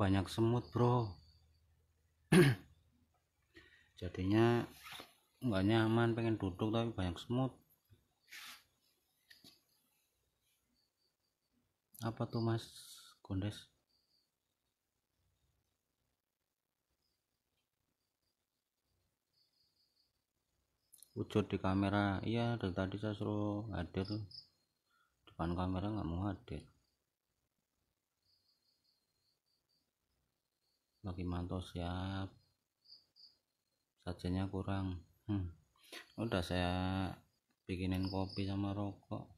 banyak semut bro jadinya nggak nyaman pengen duduk tapi banyak semut apa tuh mas kondes? wujud di kamera iya dari tadi saya suruh hadir depan kamera nggak mau hadir lagi mantos siap sajanya kurang hmm. udah saya bikinin kopi sama rokok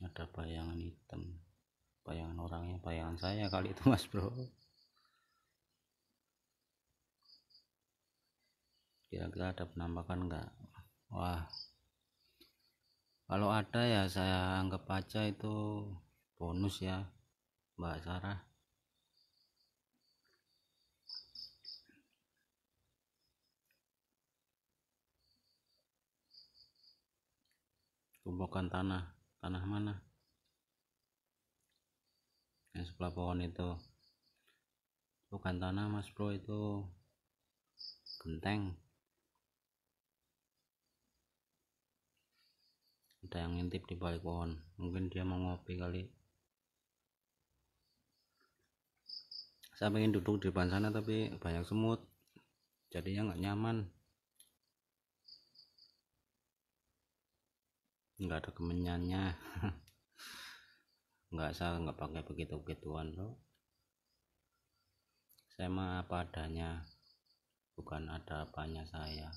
ada bayangan hitam bayangan orangnya bayangan saya kali itu mas bro kira-kira ada penampakan enggak wah kalau ada ya saya anggap aja itu bonus ya Mbak Sarah tumpukan tanah tanah mana yang sebelah pohon itu bukan tanah mas bro itu genteng ada yang ngintip di balik pohon mungkin dia mau ngopi kali saya pengen duduk di depan sana tapi banyak semut jadinya nggak nyaman nggak ada kemenyannya nggak saya nggak pakai begitu begituan loh saya mah apa adanya bukan ada apanya saya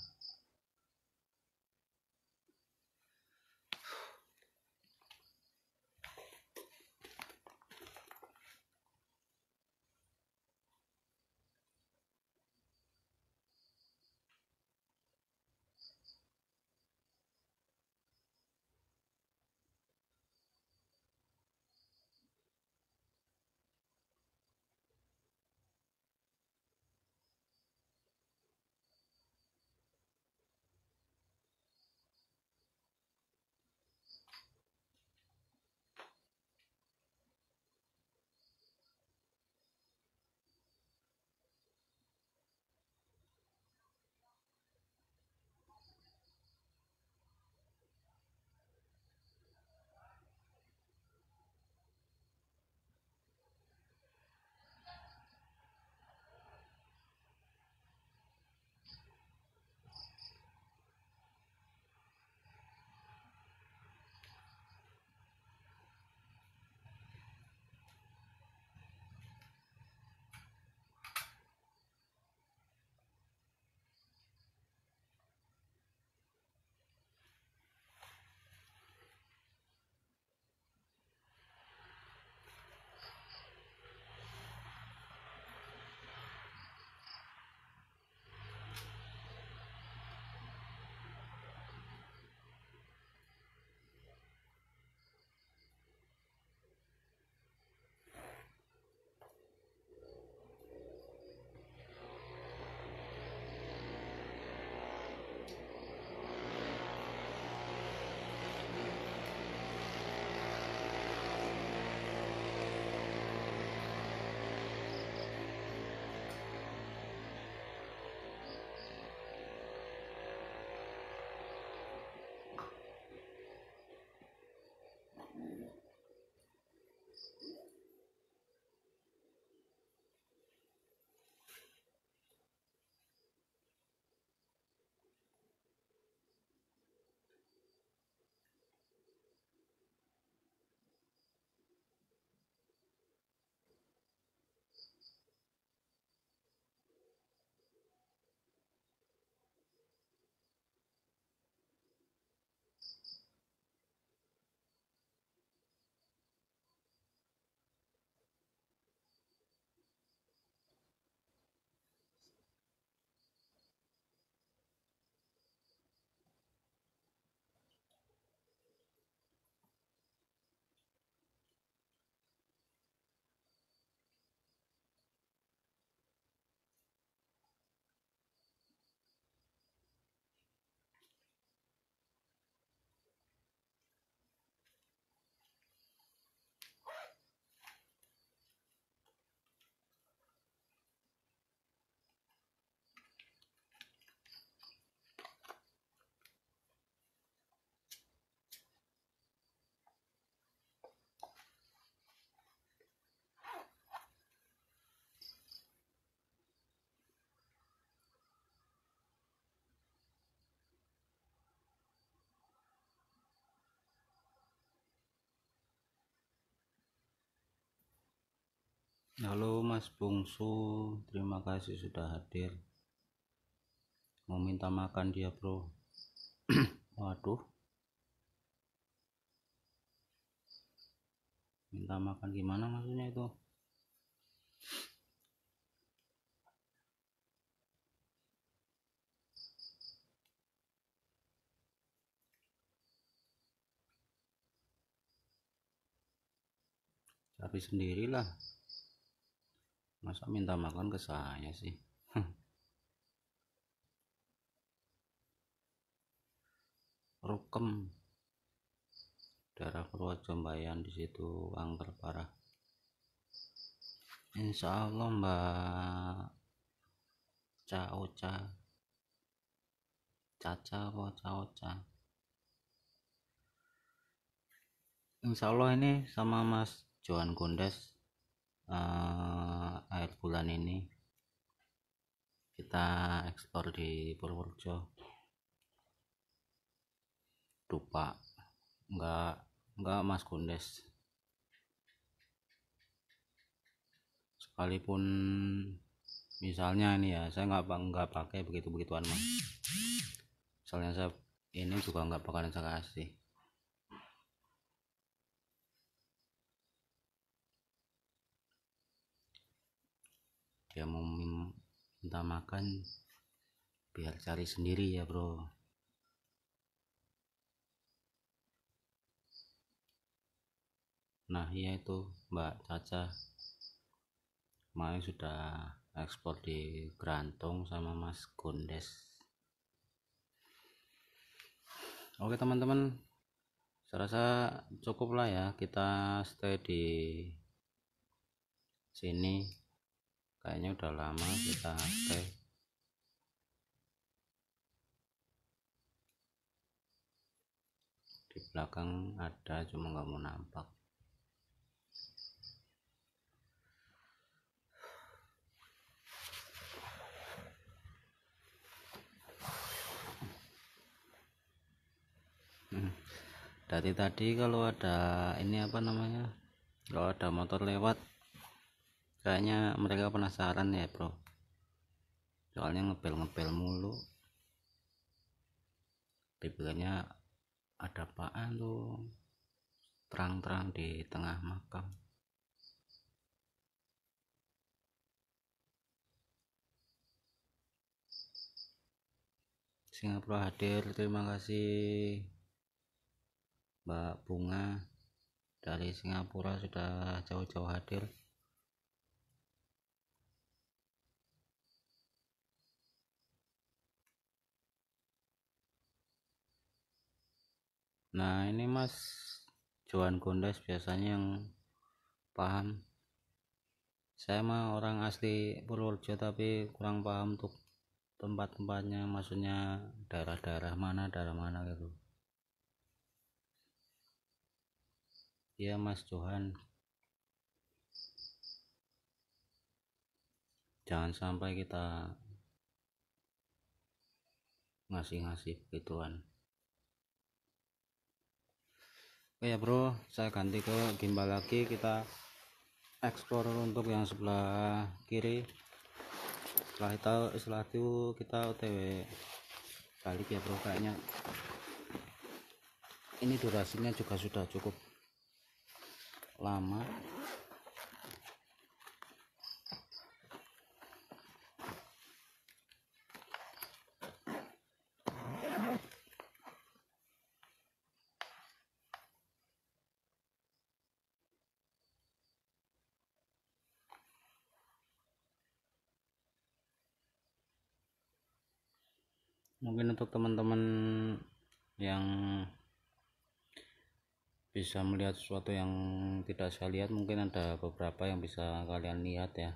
Halo Mas Bungsu, terima kasih sudah hadir. Mau minta makan dia, Bro. Waduh. Minta makan gimana maksudnya itu? Cari sendirilah masa minta makan ke saya sih rukem darah keluar jombayan di situ angker parah Insya Allah Mbak Ca Caca apa Ca Insya Allah ini sama Mas Johan Gondes uh, eh, air bulan ini kita ekspor di Purworejo dupa enggak enggak mas Kondes, sekalipun misalnya ini ya saya nggak enggak pakai begitu begituan mas misalnya saya ini juga nggak bakalan saya kasih Ya mau minta makan biar cari sendiri ya bro nah iya itu mbak Caca kemarin sudah ekspor di Grantung sama mas Gondes oke teman-teman saya rasa cukup lah ya kita stay di sini kayaknya udah lama kita save di belakang ada cuma nggak mau nampak hmm. dari tadi kalau ada ini apa namanya kalau ada motor lewat kayaknya mereka penasaran ya bro soalnya ngepel-ngepel mulu bibirnya ada apaan tuh terang-terang di tengah makam Singapura hadir terima kasih Mbak Bunga dari Singapura sudah jauh-jauh hadir nah ini mas Johan kondes biasanya yang paham saya mah orang asli Purworejo tapi kurang paham untuk tempat-tempatnya maksudnya daerah-daerah mana daerah mana gitu ya Mas Johan jangan sampai kita ngasih-ngasih begituan oke ya bro saya ganti ke gimbal lagi kita ekspor untuk yang sebelah kiri setelah itu setelah itu kita otw balik ya bro kayaknya ini durasinya juga sudah cukup lama mungkin untuk teman-teman yang bisa melihat sesuatu yang tidak saya lihat mungkin ada beberapa yang bisa kalian lihat ya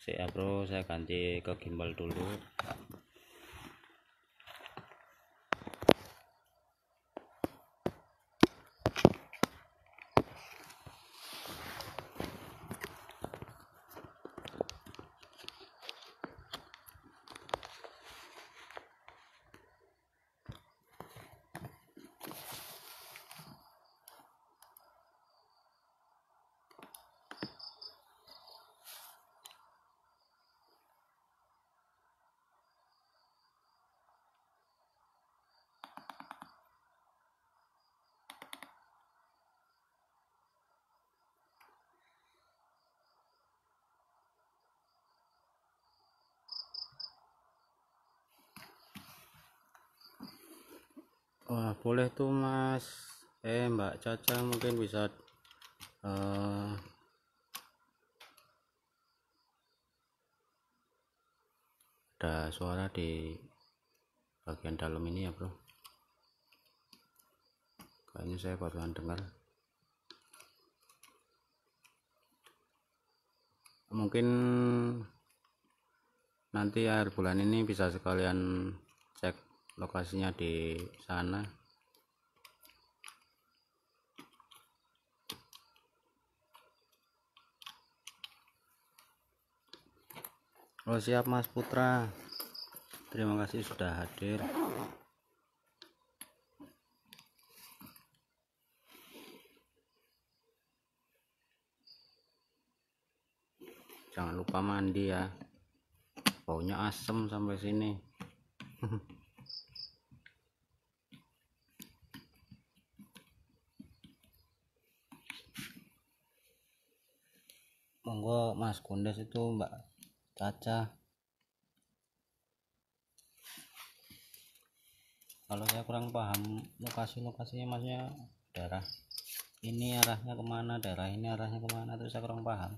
saya bro saya ganti ke gimbal dulu saya mungkin bisa uh, ada suara di bagian dalam ini ya bro kayaknya saya bakalan dengar mungkin nanti air bulan ini bisa sekalian cek lokasinya di sana Oh siap Mas Putra. Terima kasih sudah hadir. Jangan lupa mandi ya. Baunya asem sampai sini. Monggo Mas Kondes itu Mbak kaca kalau saya kurang paham lokasi-lokasinya maksudnya darah. ini arahnya kemana darah? ini arahnya kemana terus saya kurang paham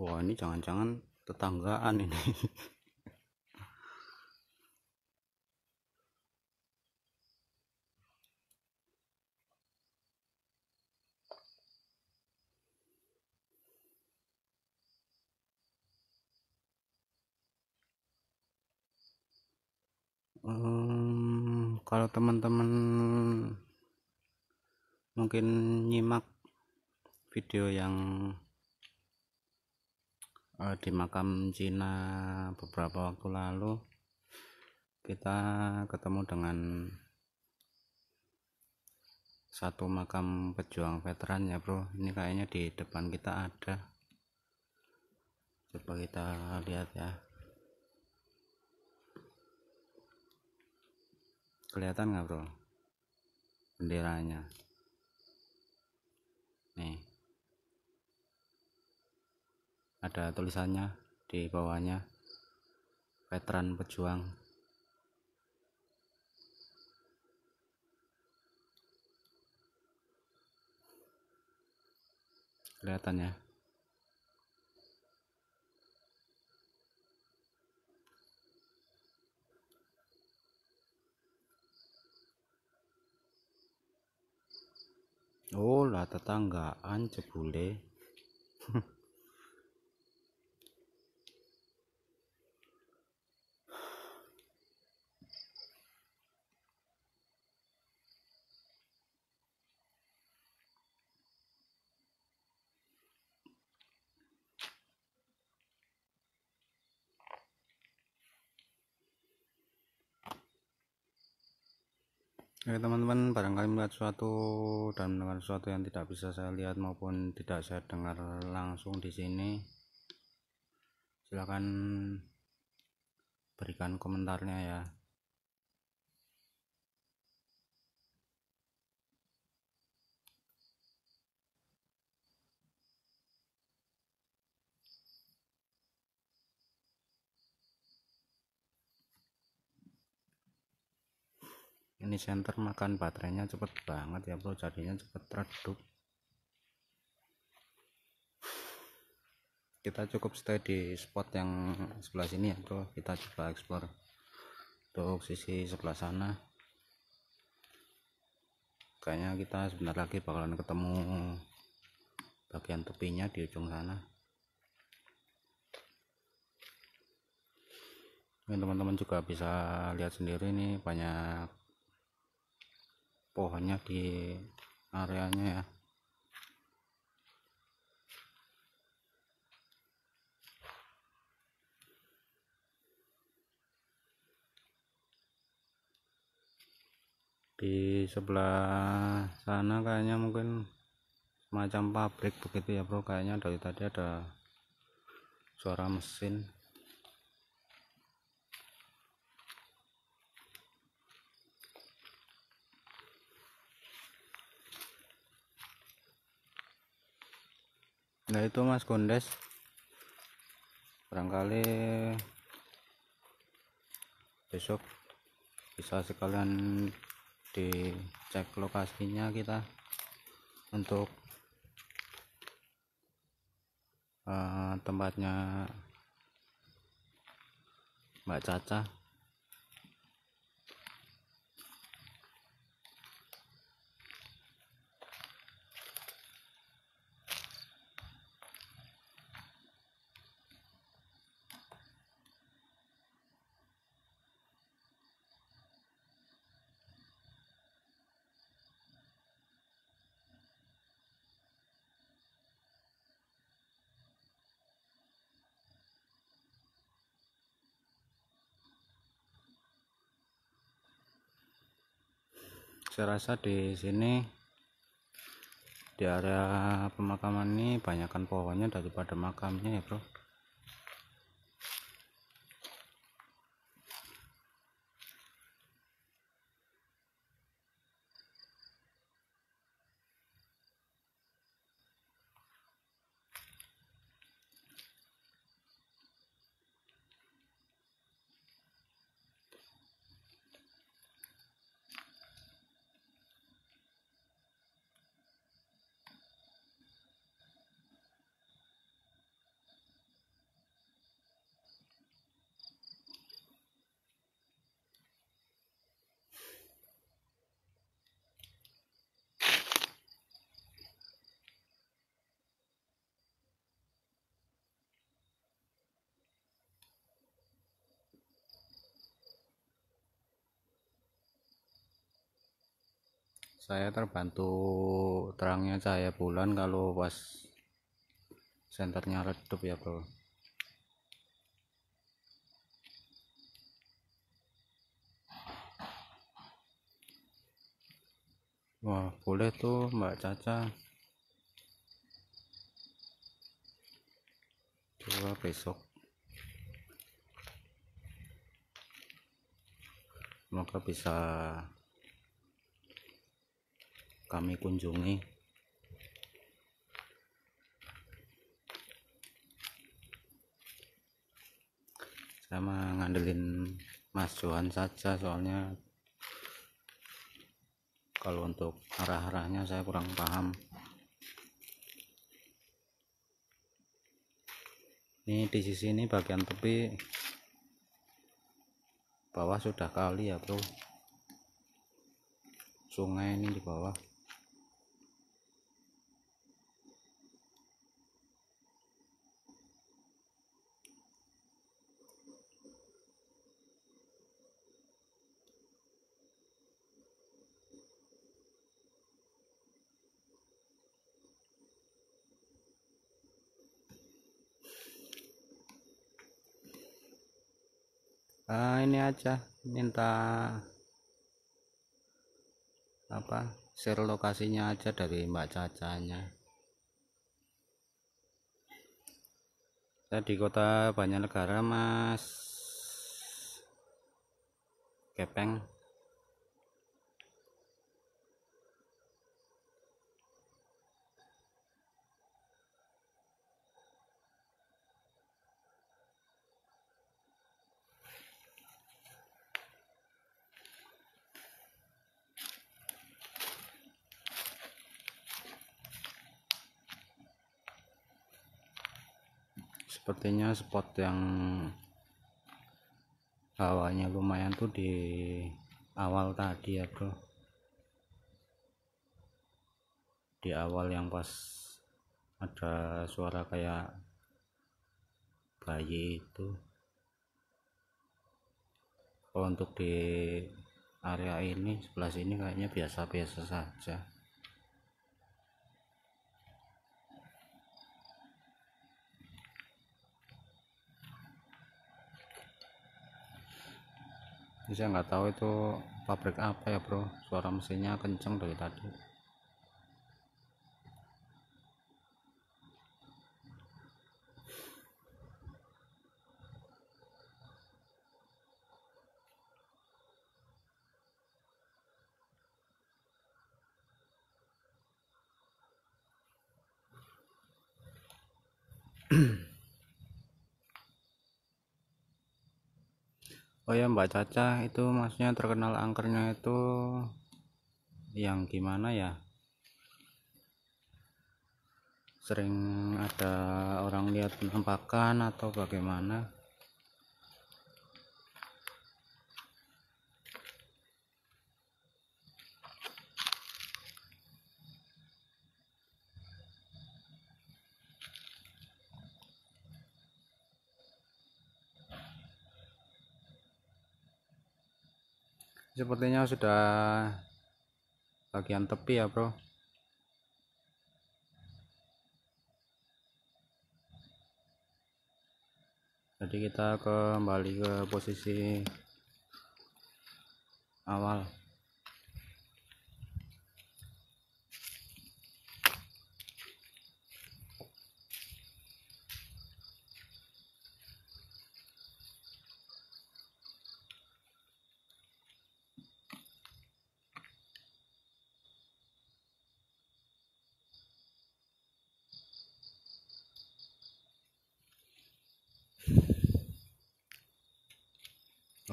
wah ini jangan-jangan tetanggaan ini um, kalau teman-teman mungkin nyimak video yang uh, di makam Cina beberapa waktu lalu kita ketemu dengan satu makam pejuang veteran ya bro ini kayaknya di depan kita ada coba kita lihat ya kelihatan nggak bro benderanya nih ada tulisannya di bawahnya veteran pejuang kelihatan ya Oh lah tetanggaan cebule. Oke teman-teman, barangkali melihat suatu dan mendengar sesuatu yang tidak bisa saya lihat maupun tidak saya dengar langsung di sini. Silakan berikan komentarnya ya. ini senter makan baterainya cepet banget ya bro jadinya cepet redup kita cukup stay di spot yang sebelah sini ya bro kita coba explore untuk sisi sebelah sana kayaknya kita sebentar lagi bakalan ketemu bagian tepinya di ujung sana ini teman-teman juga bisa lihat sendiri ini banyak pohonnya di areanya ya di sebelah sana kayaknya mungkin semacam pabrik begitu ya bro kayaknya dari tadi ada suara mesin nah itu mas gondes barangkali besok bisa sekalian dicek lokasinya kita untuk uh, tempatnya Mbak Caca saya rasa di sini di area pemakaman ini banyakkan pohonnya daripada makamnya ya bro saya terbantu terangnya cahaya bulan kalau pas senternya redup ya bro wah boleh tuh mbak Caca coba besok maka bisa kami kunjungi sama ngandelin Mas Johan saja soalnya kalau untuk arah-arahnya saya kurang paham ini di sisi ini bagian tepi bawah sudah kali ya bro sungai ini di bawah uh, ini aja minta apa share lokasinya aja dari Mbak Cacanya saya di kota banyak negara Mas Kepeng sepertinya spot yang bawahnya lumayan tuh di awal tadi ya bro di awal yang pas ada suara kayak bayi itu kalau untuk di area ini sebelah sini kayaknya biasa-biasa saja saya nggak tahu itu pabrik apa ya bro suara mesinnya kenceng dari tadi oh ya Mbak Caca itu maksudnya terkenal angkernya itu yang gimana ya sering ada orang lihat penampakan atau bagaimana sepertinya sudah bagian tepi ya bro jadi kita kembali ke posisi awal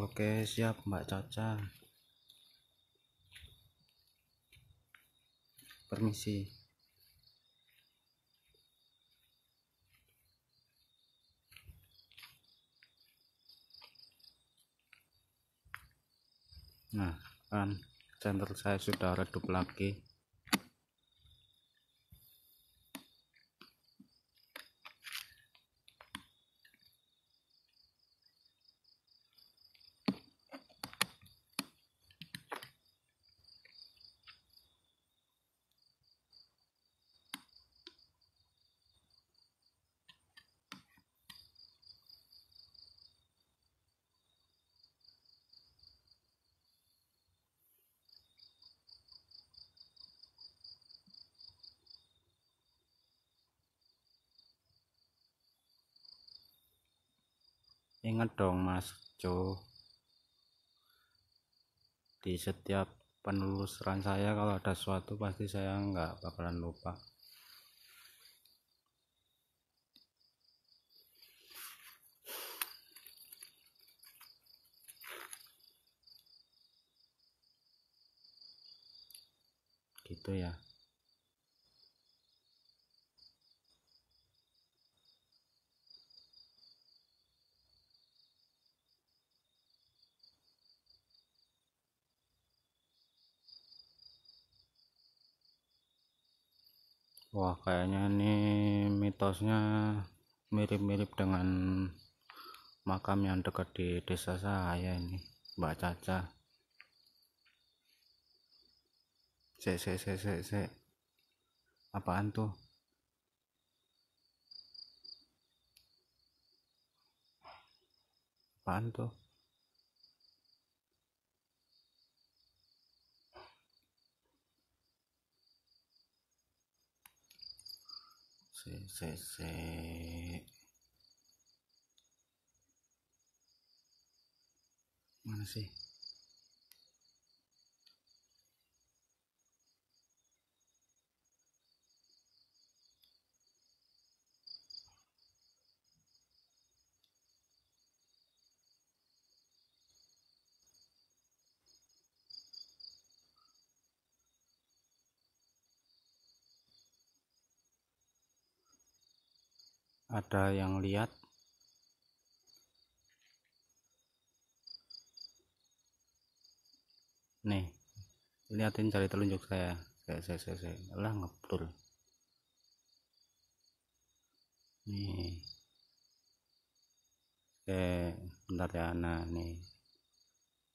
Oke, siap Mbak Caca. Permisi. Nah, kan center saya sudah redup lagi. banget dong Mas Jo di setiap penelusuran saya kalau ada sesuatu pasti saya nggak bakalan lupa gitu ya Wah, kayaknya ini mitosnya mirip-mirip dengan makam yang dekat di desa saya ini, Mbak Caca. cek cek-cek-cek-cek, sek. Apaan tuh? Apaan tuh? Sí, sí, sí. Bueno, sí. ada yang lihat nih lihatin cari telunjuk saya saya saya saya, saya. lah ngeblur nih eh bentar ya nah nih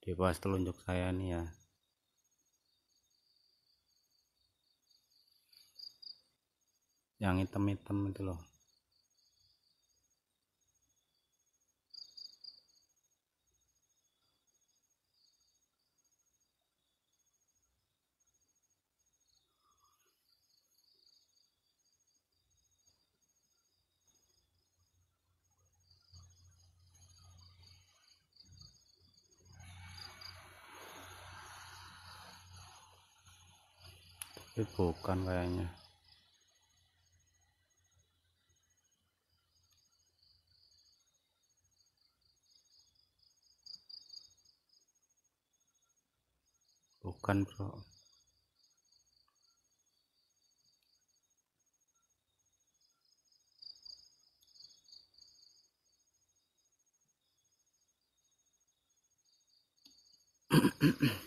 di bawah telunjuk saya nih ya yang hitam-hitam itu loh cái cuộc con về nha cuộc căn rồi Mm-hmm.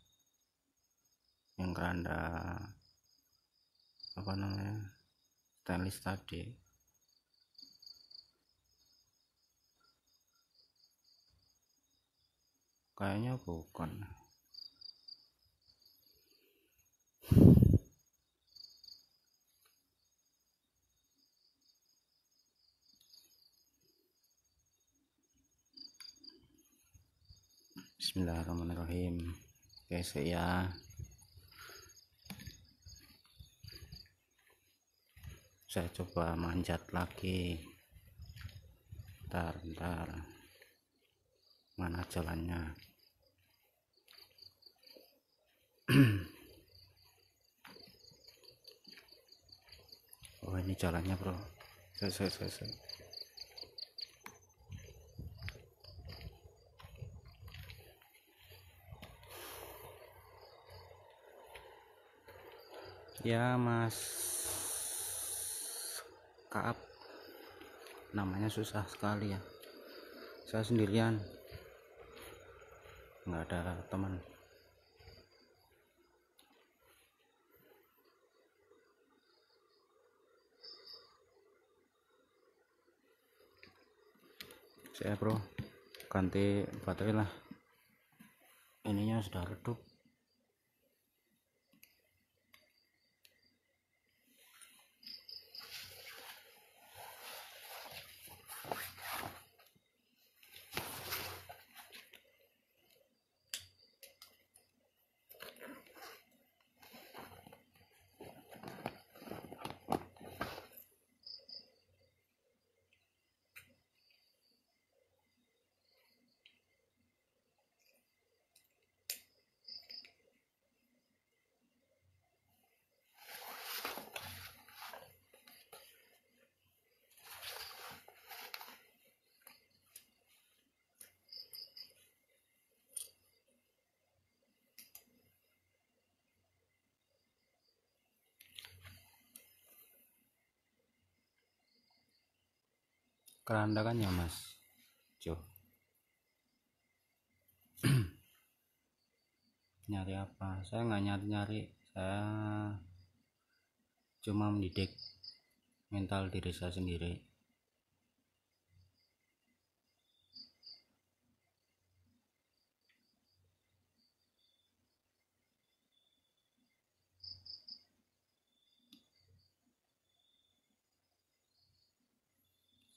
yang keranda apa namanya stainless tadi kayaknya bukan Bismillahirrahmanirrahim oke okay, so ya saya coba manjat lagi bentar bentar mana jalannya oh ini jalannya bro Saya, saya saya saya ya mas kaap namanya susah sekali ya saya sendirian nggak ada teman saya bro ganti baterai lah ininya sudah redup pandangannya Mas Jo nyari apa saya nggak nyari-nyari saya cuma mendidik mental diri saya sendiri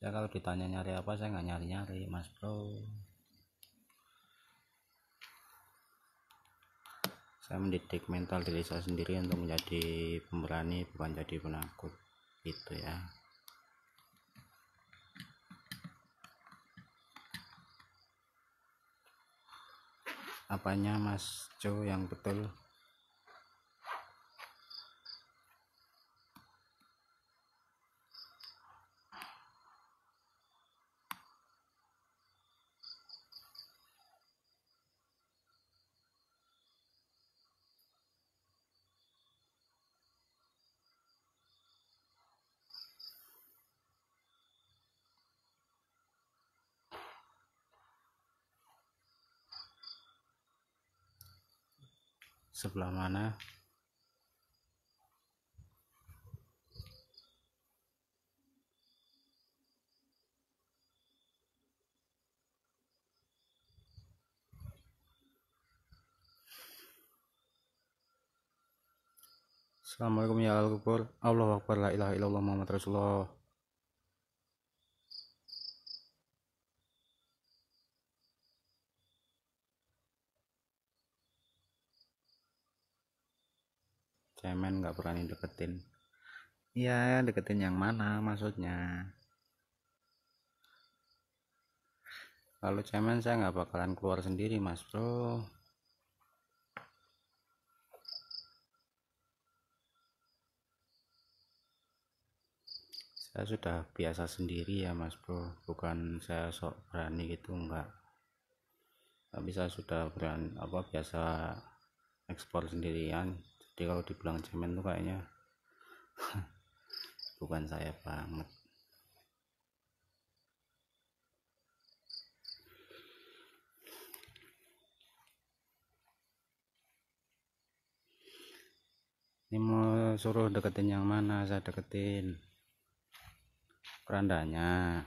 ya kalau ditanya nyari apa saya nggak nyari-nyari mas bro saya mendidik mental diri saya sendiri untuk menjadi pemberani bukan jadi penakut itu ya apanya mas Jo yang betul sebelah mana Assalamualaikum ya al Allah Akbar La ilaha illallah Muhammad Rasulullah cemen nggak berani deketin iya deketin yang mana maksudnya kalau cemen saya nggak bakalan keluar sendiri mas bro saya sudah biasa sendiri ya mas bro bukan saya sok berani gitu enggak tapi saya sudah berani apa biasa ekspor sendirian jadi kalau dibilang cemen tuh kayaknya bukan saya banget ini mau suruh deketin yang mana saya deketin kerandanya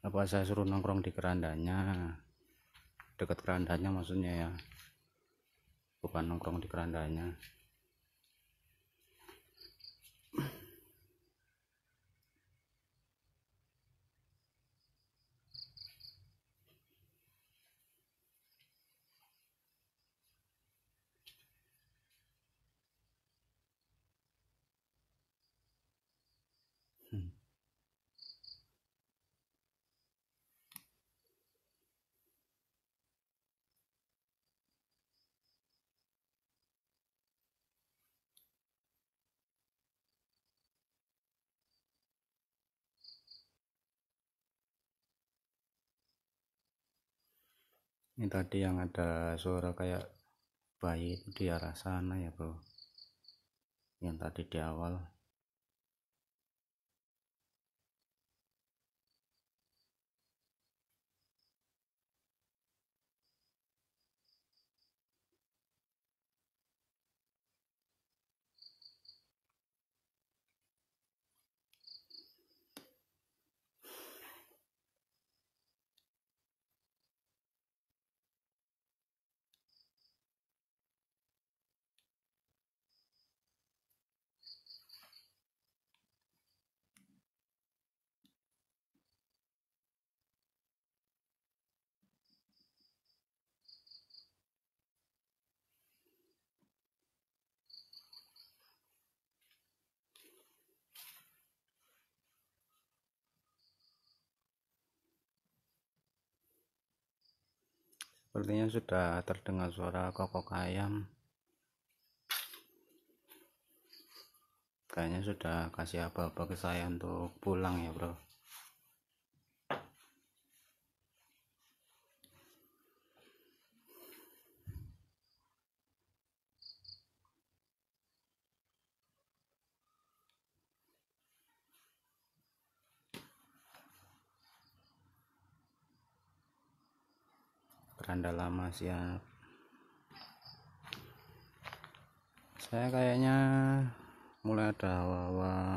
apa saya suruh nongkrong di kerandanya dekat kerandanya maksudnya ya bukan nongkrong di kerandanya ini tadi yang ada suara kayak bayi di arah sana ya bro yang tadi di awal sepertinya sudah terdengar suara kokok ayam kayaknya sudah kasih apa-apa ke saya untuk pulang ya bro tanda lama siap ya. saya kayaknya mulai ada hawa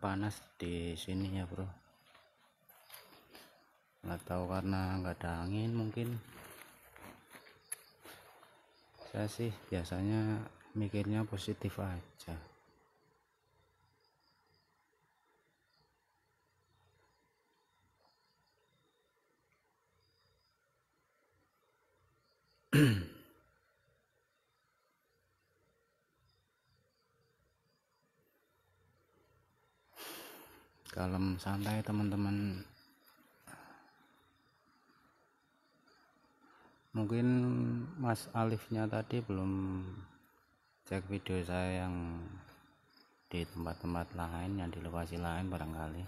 panas di sini ya bro nggak tahu karena nggak ada angin mungkin saya sih biasanya mikirnya positif aja kalem santai teman-teman mungkin Mas Alifnya tadi belum cek video saya yang di tempat-tempat lain yang di lokasi lain barangkali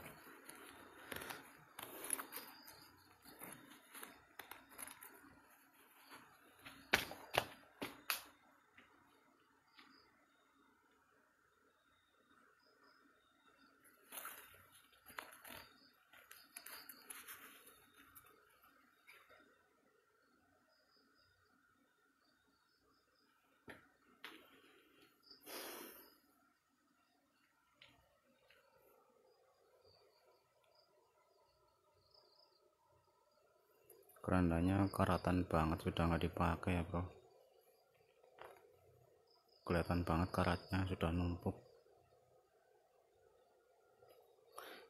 berandanya karatan banget sudah nggak dipakai ya bro kelihatan banget karatnya sudah numpuk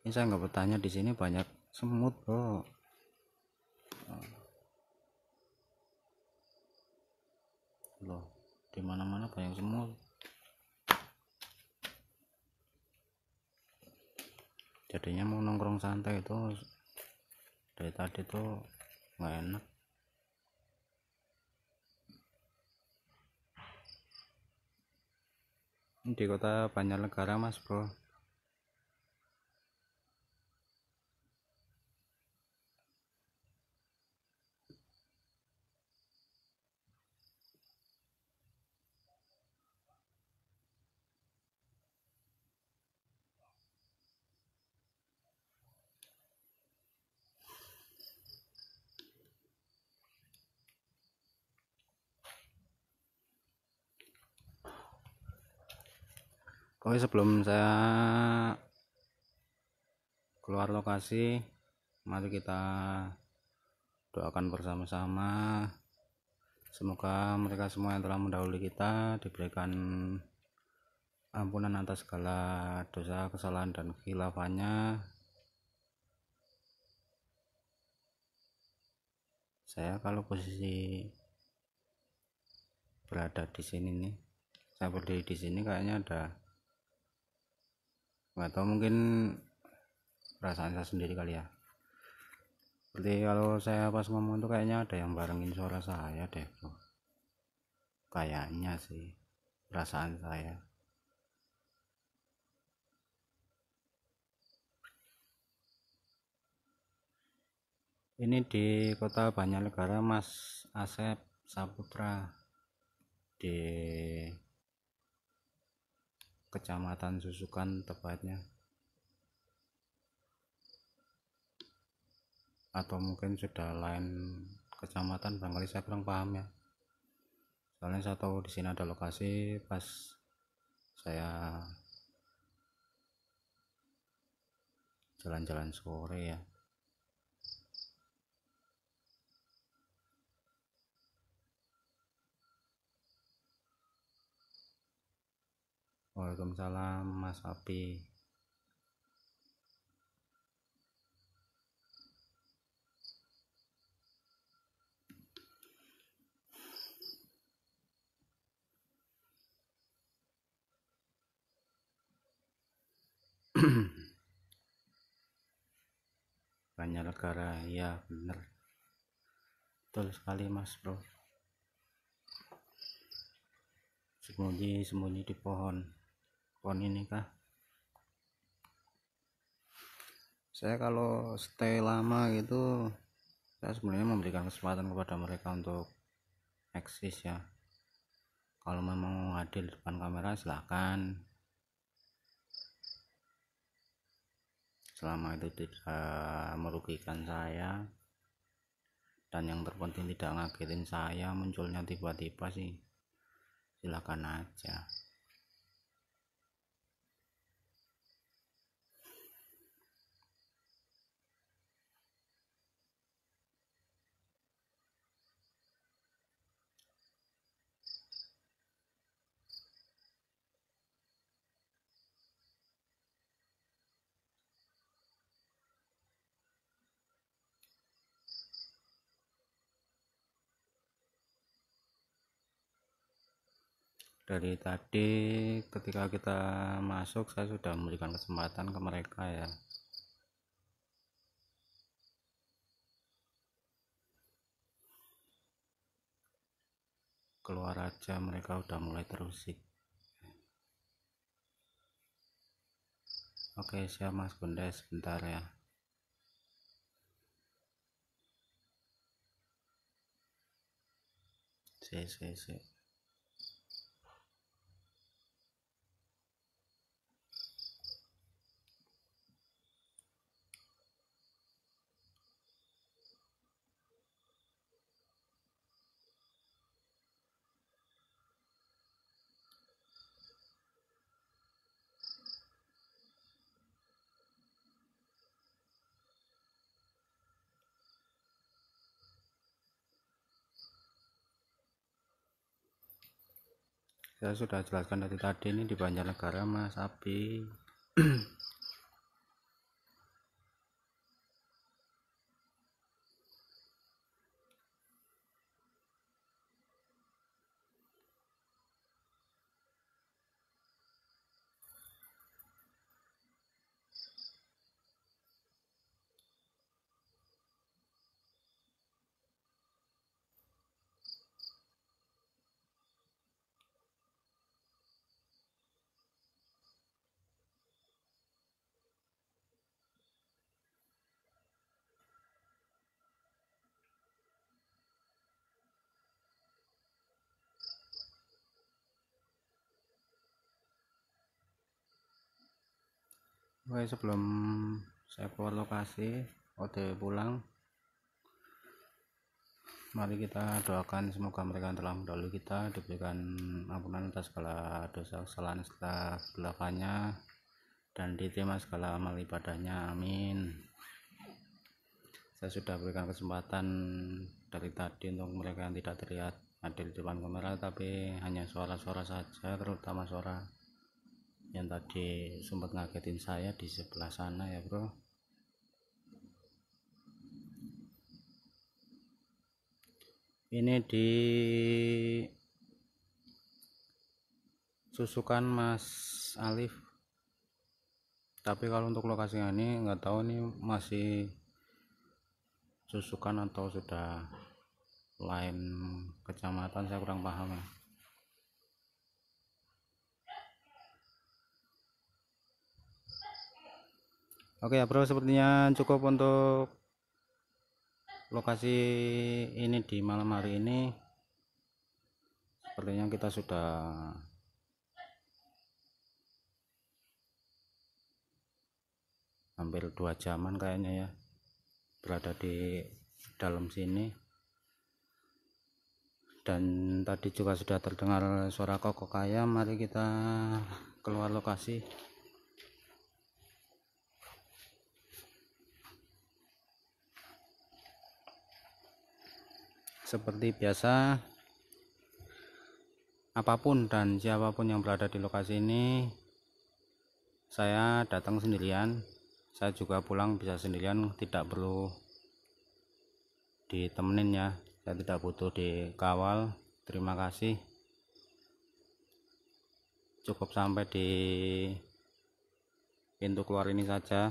ini saya nggak bertanya di sini banyak semut bro loh dimana-mana banyak semut jadinya mau nongkrong santai itu dari tadi tuh nggak enak di kota Banjarnegara mas bro Oke oh, iya, sebelum saya keluar lokasi mari kita doakan bersama-sama semoga mereka semua yang telah mendahului kita diberikan ampunan atas segala dosa kesalahan dan khilafannya saya kalau posisi berada di sini nih saya berdiri di sini kayaknya ada nggak tahu mungkin perasaan saya sendiri kali ya seperti kalau saya pas ngomong tuh kayaknya ada yang barengin suara saya deh bro kayaknya sih perasaan saya ini di kota Negara Mas Asep Saputra di Kecamatan Susukan tepatnya atau mungkin sudah lain kecamatan barangkali saya kurang paham ya soalnya saya tahu di sini ada lokasi pas saya jalan-jalan sore ya Waalaikumsalam Mas Api Banjarnegara ya benar. betul sekali mas bro sembunyi sembunyi di pohon pohon ini kah saya kalau stay lama gitu saya sebenarnya memberikan kesempatan kepada mereka untuk eksis ya kalau memang mau hadir depan kamera silahkan selama itu tidak eh, merugikan saya dan yang terpenting tidak ngagetin saya munculnya tiba-tiba sih silahkan aja dari tadi ketika kita masuk saya sudah memberikan kesempatan ke mereka ya keluar aja mereka udah mulai terusik oke siap mas bunda sebentar ya si si si saya sudah jelaskan dari tadi ini di Banjarnegara mas api Oke sebelum saya keluar lokasi Ode pulang Mari kita doakan semoga mereka telah mendahului kita diberikan ampunan atas segala dosa kesalahan serta belakangnya dan diterima segala amal ibadahnya amin saya sudah berikan kesempatan dari tadi untuk mereka yang tidak terlihat hadir di depan kamera tapi hanya suara-suara saja terutama suara yang tadi sempat ngagetin saya di sebelah sana ya bro ini di susukan Mas Alif tapi kalau untuk lokasinya ini nggak tahu nih masih susukan atau sudah lain kecamatan saya kurang paham ya Oke ya bro sepertinya cukup untuk lokasi ini di malam hari ini sepertinya kita sudah hampir dua jaman kayaknya ya berada di dalam sini dan tadi juga sudah terdengar suara kokok ayam mari kita keluar lokasi seperti biasa apapun dan siapapun yang berada di lokasi ini saya datang sendirian saya juga pulang bisa sendirian tidak perlu ditemenin ya saya tidak butuh dikawal terima kasih cukup sampai di pintu keluar ini saja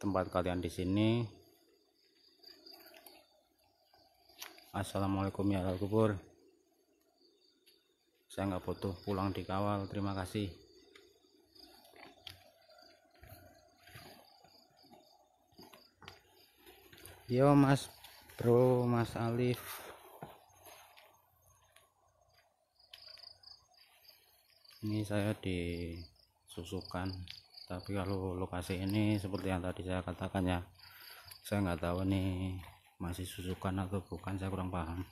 tempat kalian di sini Assalamualaikum ya Al Kubur saya nggak butuh pulang dikawal terima kasih yo mas bro mas Alif ini saya disusukan tapi kalau lokasi ini seperti yang tadi saya katakan ya saya nggak tahu nih masih susukan atau bukan saya kurang paham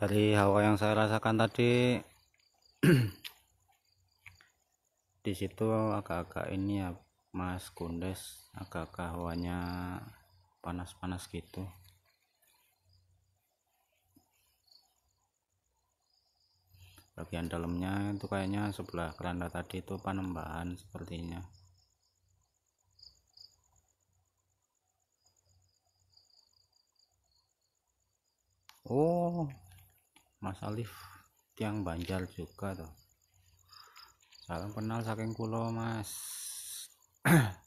dari hawa yang saya rasakan tadi di situ agak-agak ini ya Mas kundes agak-agak hawanya panas-panas gitu bagian dalamnya itu kayaknya sebelah keranda tadi itu penambahan sepertinya Oh Mas Alif tiang banjar juga tuh salam kenal saking kulo mas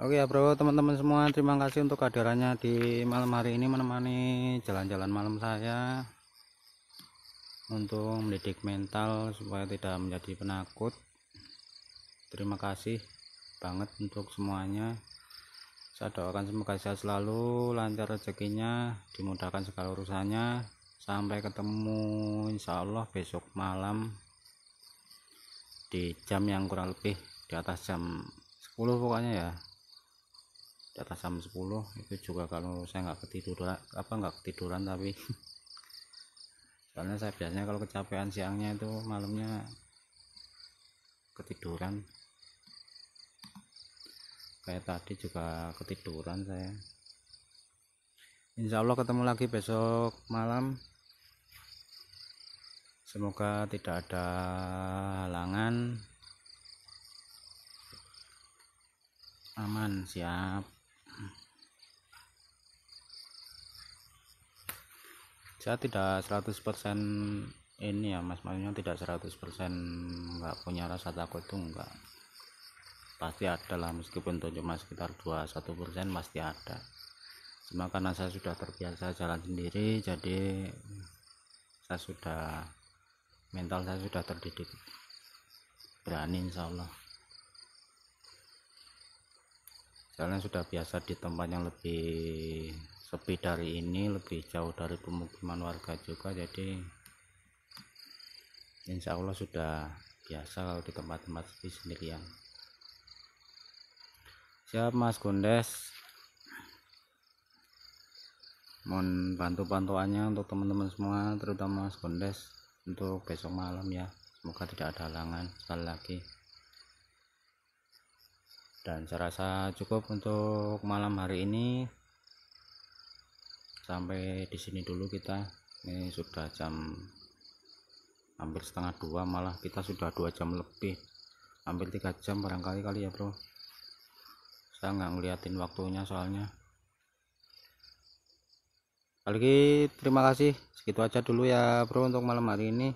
Oke ya bro teman-teman semua terima kasih untuk kehadirannya di malam hari ini menemani jalan-jalan malam saya untuk mendidik mental supaya tidak menjadi penakut terima kasih banget untuk semuanya saya doakan semoga sehat selalu lancar rezekinya dimudahkan segala urusannya sampai ketemu insya Allah besok malam di jam yang kurang lebih di atas jam 10 pokoknya ya di atas jam 10 itu juga kalau saya nggak ketiduran apa nggak ketiduran tapi soalnya saya biasanya kalau kecapean siangnya itu malamnya ketiduran kayak tadi juga ketiduran saya Insya Allah ketemu lagi besok malam semoga tidak ada halangan aman siap saya tidak 100% ini ya mas maksudnya tidak 100% nggak punya rasa takut itu enggak pasti ada lah meskipun itu cuma sekitar 21% pasti ada cuma karena saya sudah terbiasa jalan sendiri jadi saya sudah mental saya sudah terdidik berani insya Allah soalnya sudah biasa di tempat yang lebih sepi dari ini lebih jauh dari pemukiman warga juga jadi insya Allah sudah biasa kalau di tempat-tempat sepi sendirian siap mas gondes mohon bantu-bantuannya untuk teman-teman semua terutama mas gondes untuk besok malam ya semoga tidak ada halangan sekali lagi dan saya rasa cukup untuk malam hari ini sampai di sini dulu kita ini sudah jam hampir setengah dua malah kita sudah dua jam lebih hampir tiga jam barangkali kali ya bro saya nggak ngeliatin waktunya soalnya lagi terima kasih segitu aja dulu ya bro untuk malam hari ini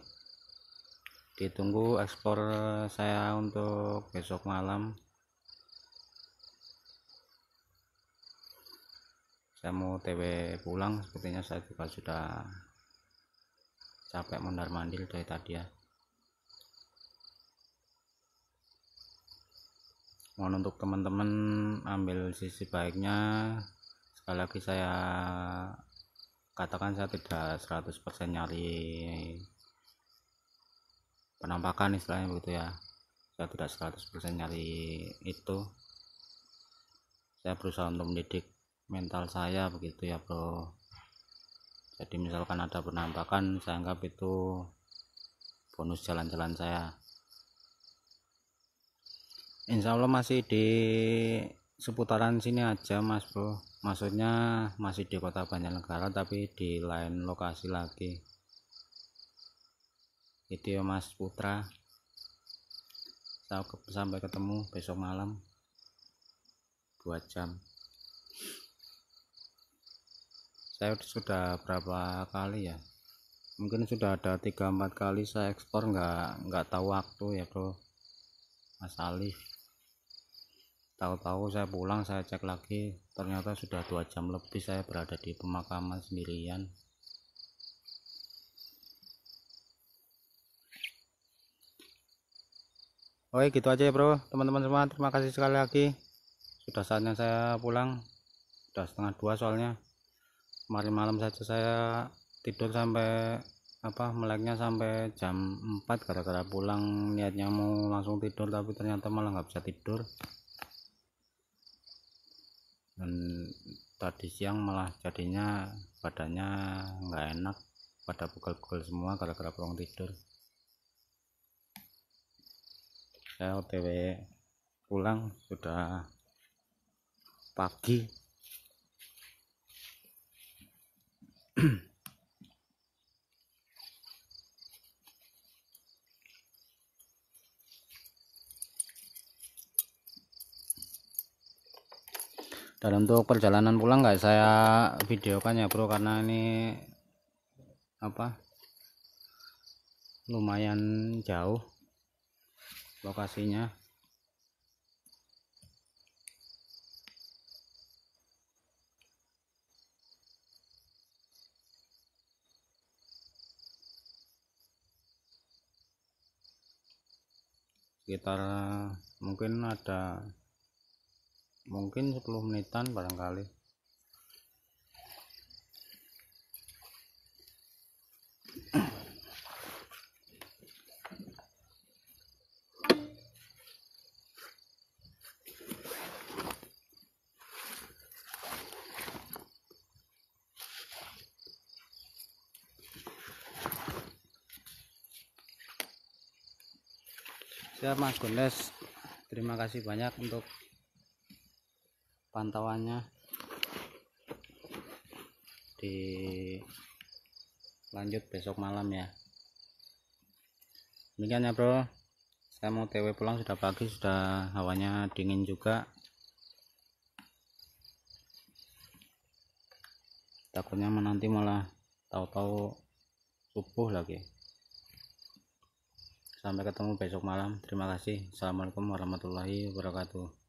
ditunggu ekspor saya untuk besok malam saya mau TW pulang sepertinya saya juga sudah capek mondar mandil dari tadi ya mohon untuk teman-teman ambil sisi baiknya sekali lagi saya katakan saya tidak 100% nyari penampakan istilahnya begitu ya saya tidak 100% nyari itu saya berusaha untuk mendidik mental saya begitu ya bro jadi misalkan ada penampakan, saya anggap itu bonus jalan-jalan saya Insya Allah masih di seputaran sini aja mas bro maksudnya masih di kota Banjarnegara tapi di lain lokasi lagi itu ya mas Putra sampai ketemu besok malam 2 jam saya sudah berapa kali ya mungkin sudah ada tiga empat kali saya ekspor nggak nggak tahu waktu ya bro Mas Ali tahu-tahu saya pulang saya cek lagi ternyata sudah dua jam lebih saya berada di pemakaman sendirian Oke gitu aja ya bro teman-teman semua terima kasih sekali lagi sudah saatnya saya pulang sudah setengah dua soalnya kemarin malam saja saya tidur sampai apa meleknya sampai jam 4 gara-gara pulang niatnya mau langsung tidur tapi ternyata malah nggak bisa tidur dan tadi siang malah jadinya badannya nggak enak pada pukul-pukul semua gara-gara pulang tidur saya otw pulang sudah pagi dan untuk perjalanan pulang nggak saya videokan ya bro karena ini apa lumayan jauh lokasinya sekitar mungkin ada mungkin 10 menitan barangkali Thank you. ya Mas Gondes terima kasih banyak untuk pantauannya di lanjut besok malam ya demikian ya bro saya mau TW pulang sudah pagi sudah hawanya dingin juga takutnya menanti malah tahu-tahu subuh lagi Sampai ketemu besok malam. Terima kasih. Assalamualaikum warahmatullahi wabarakatuh.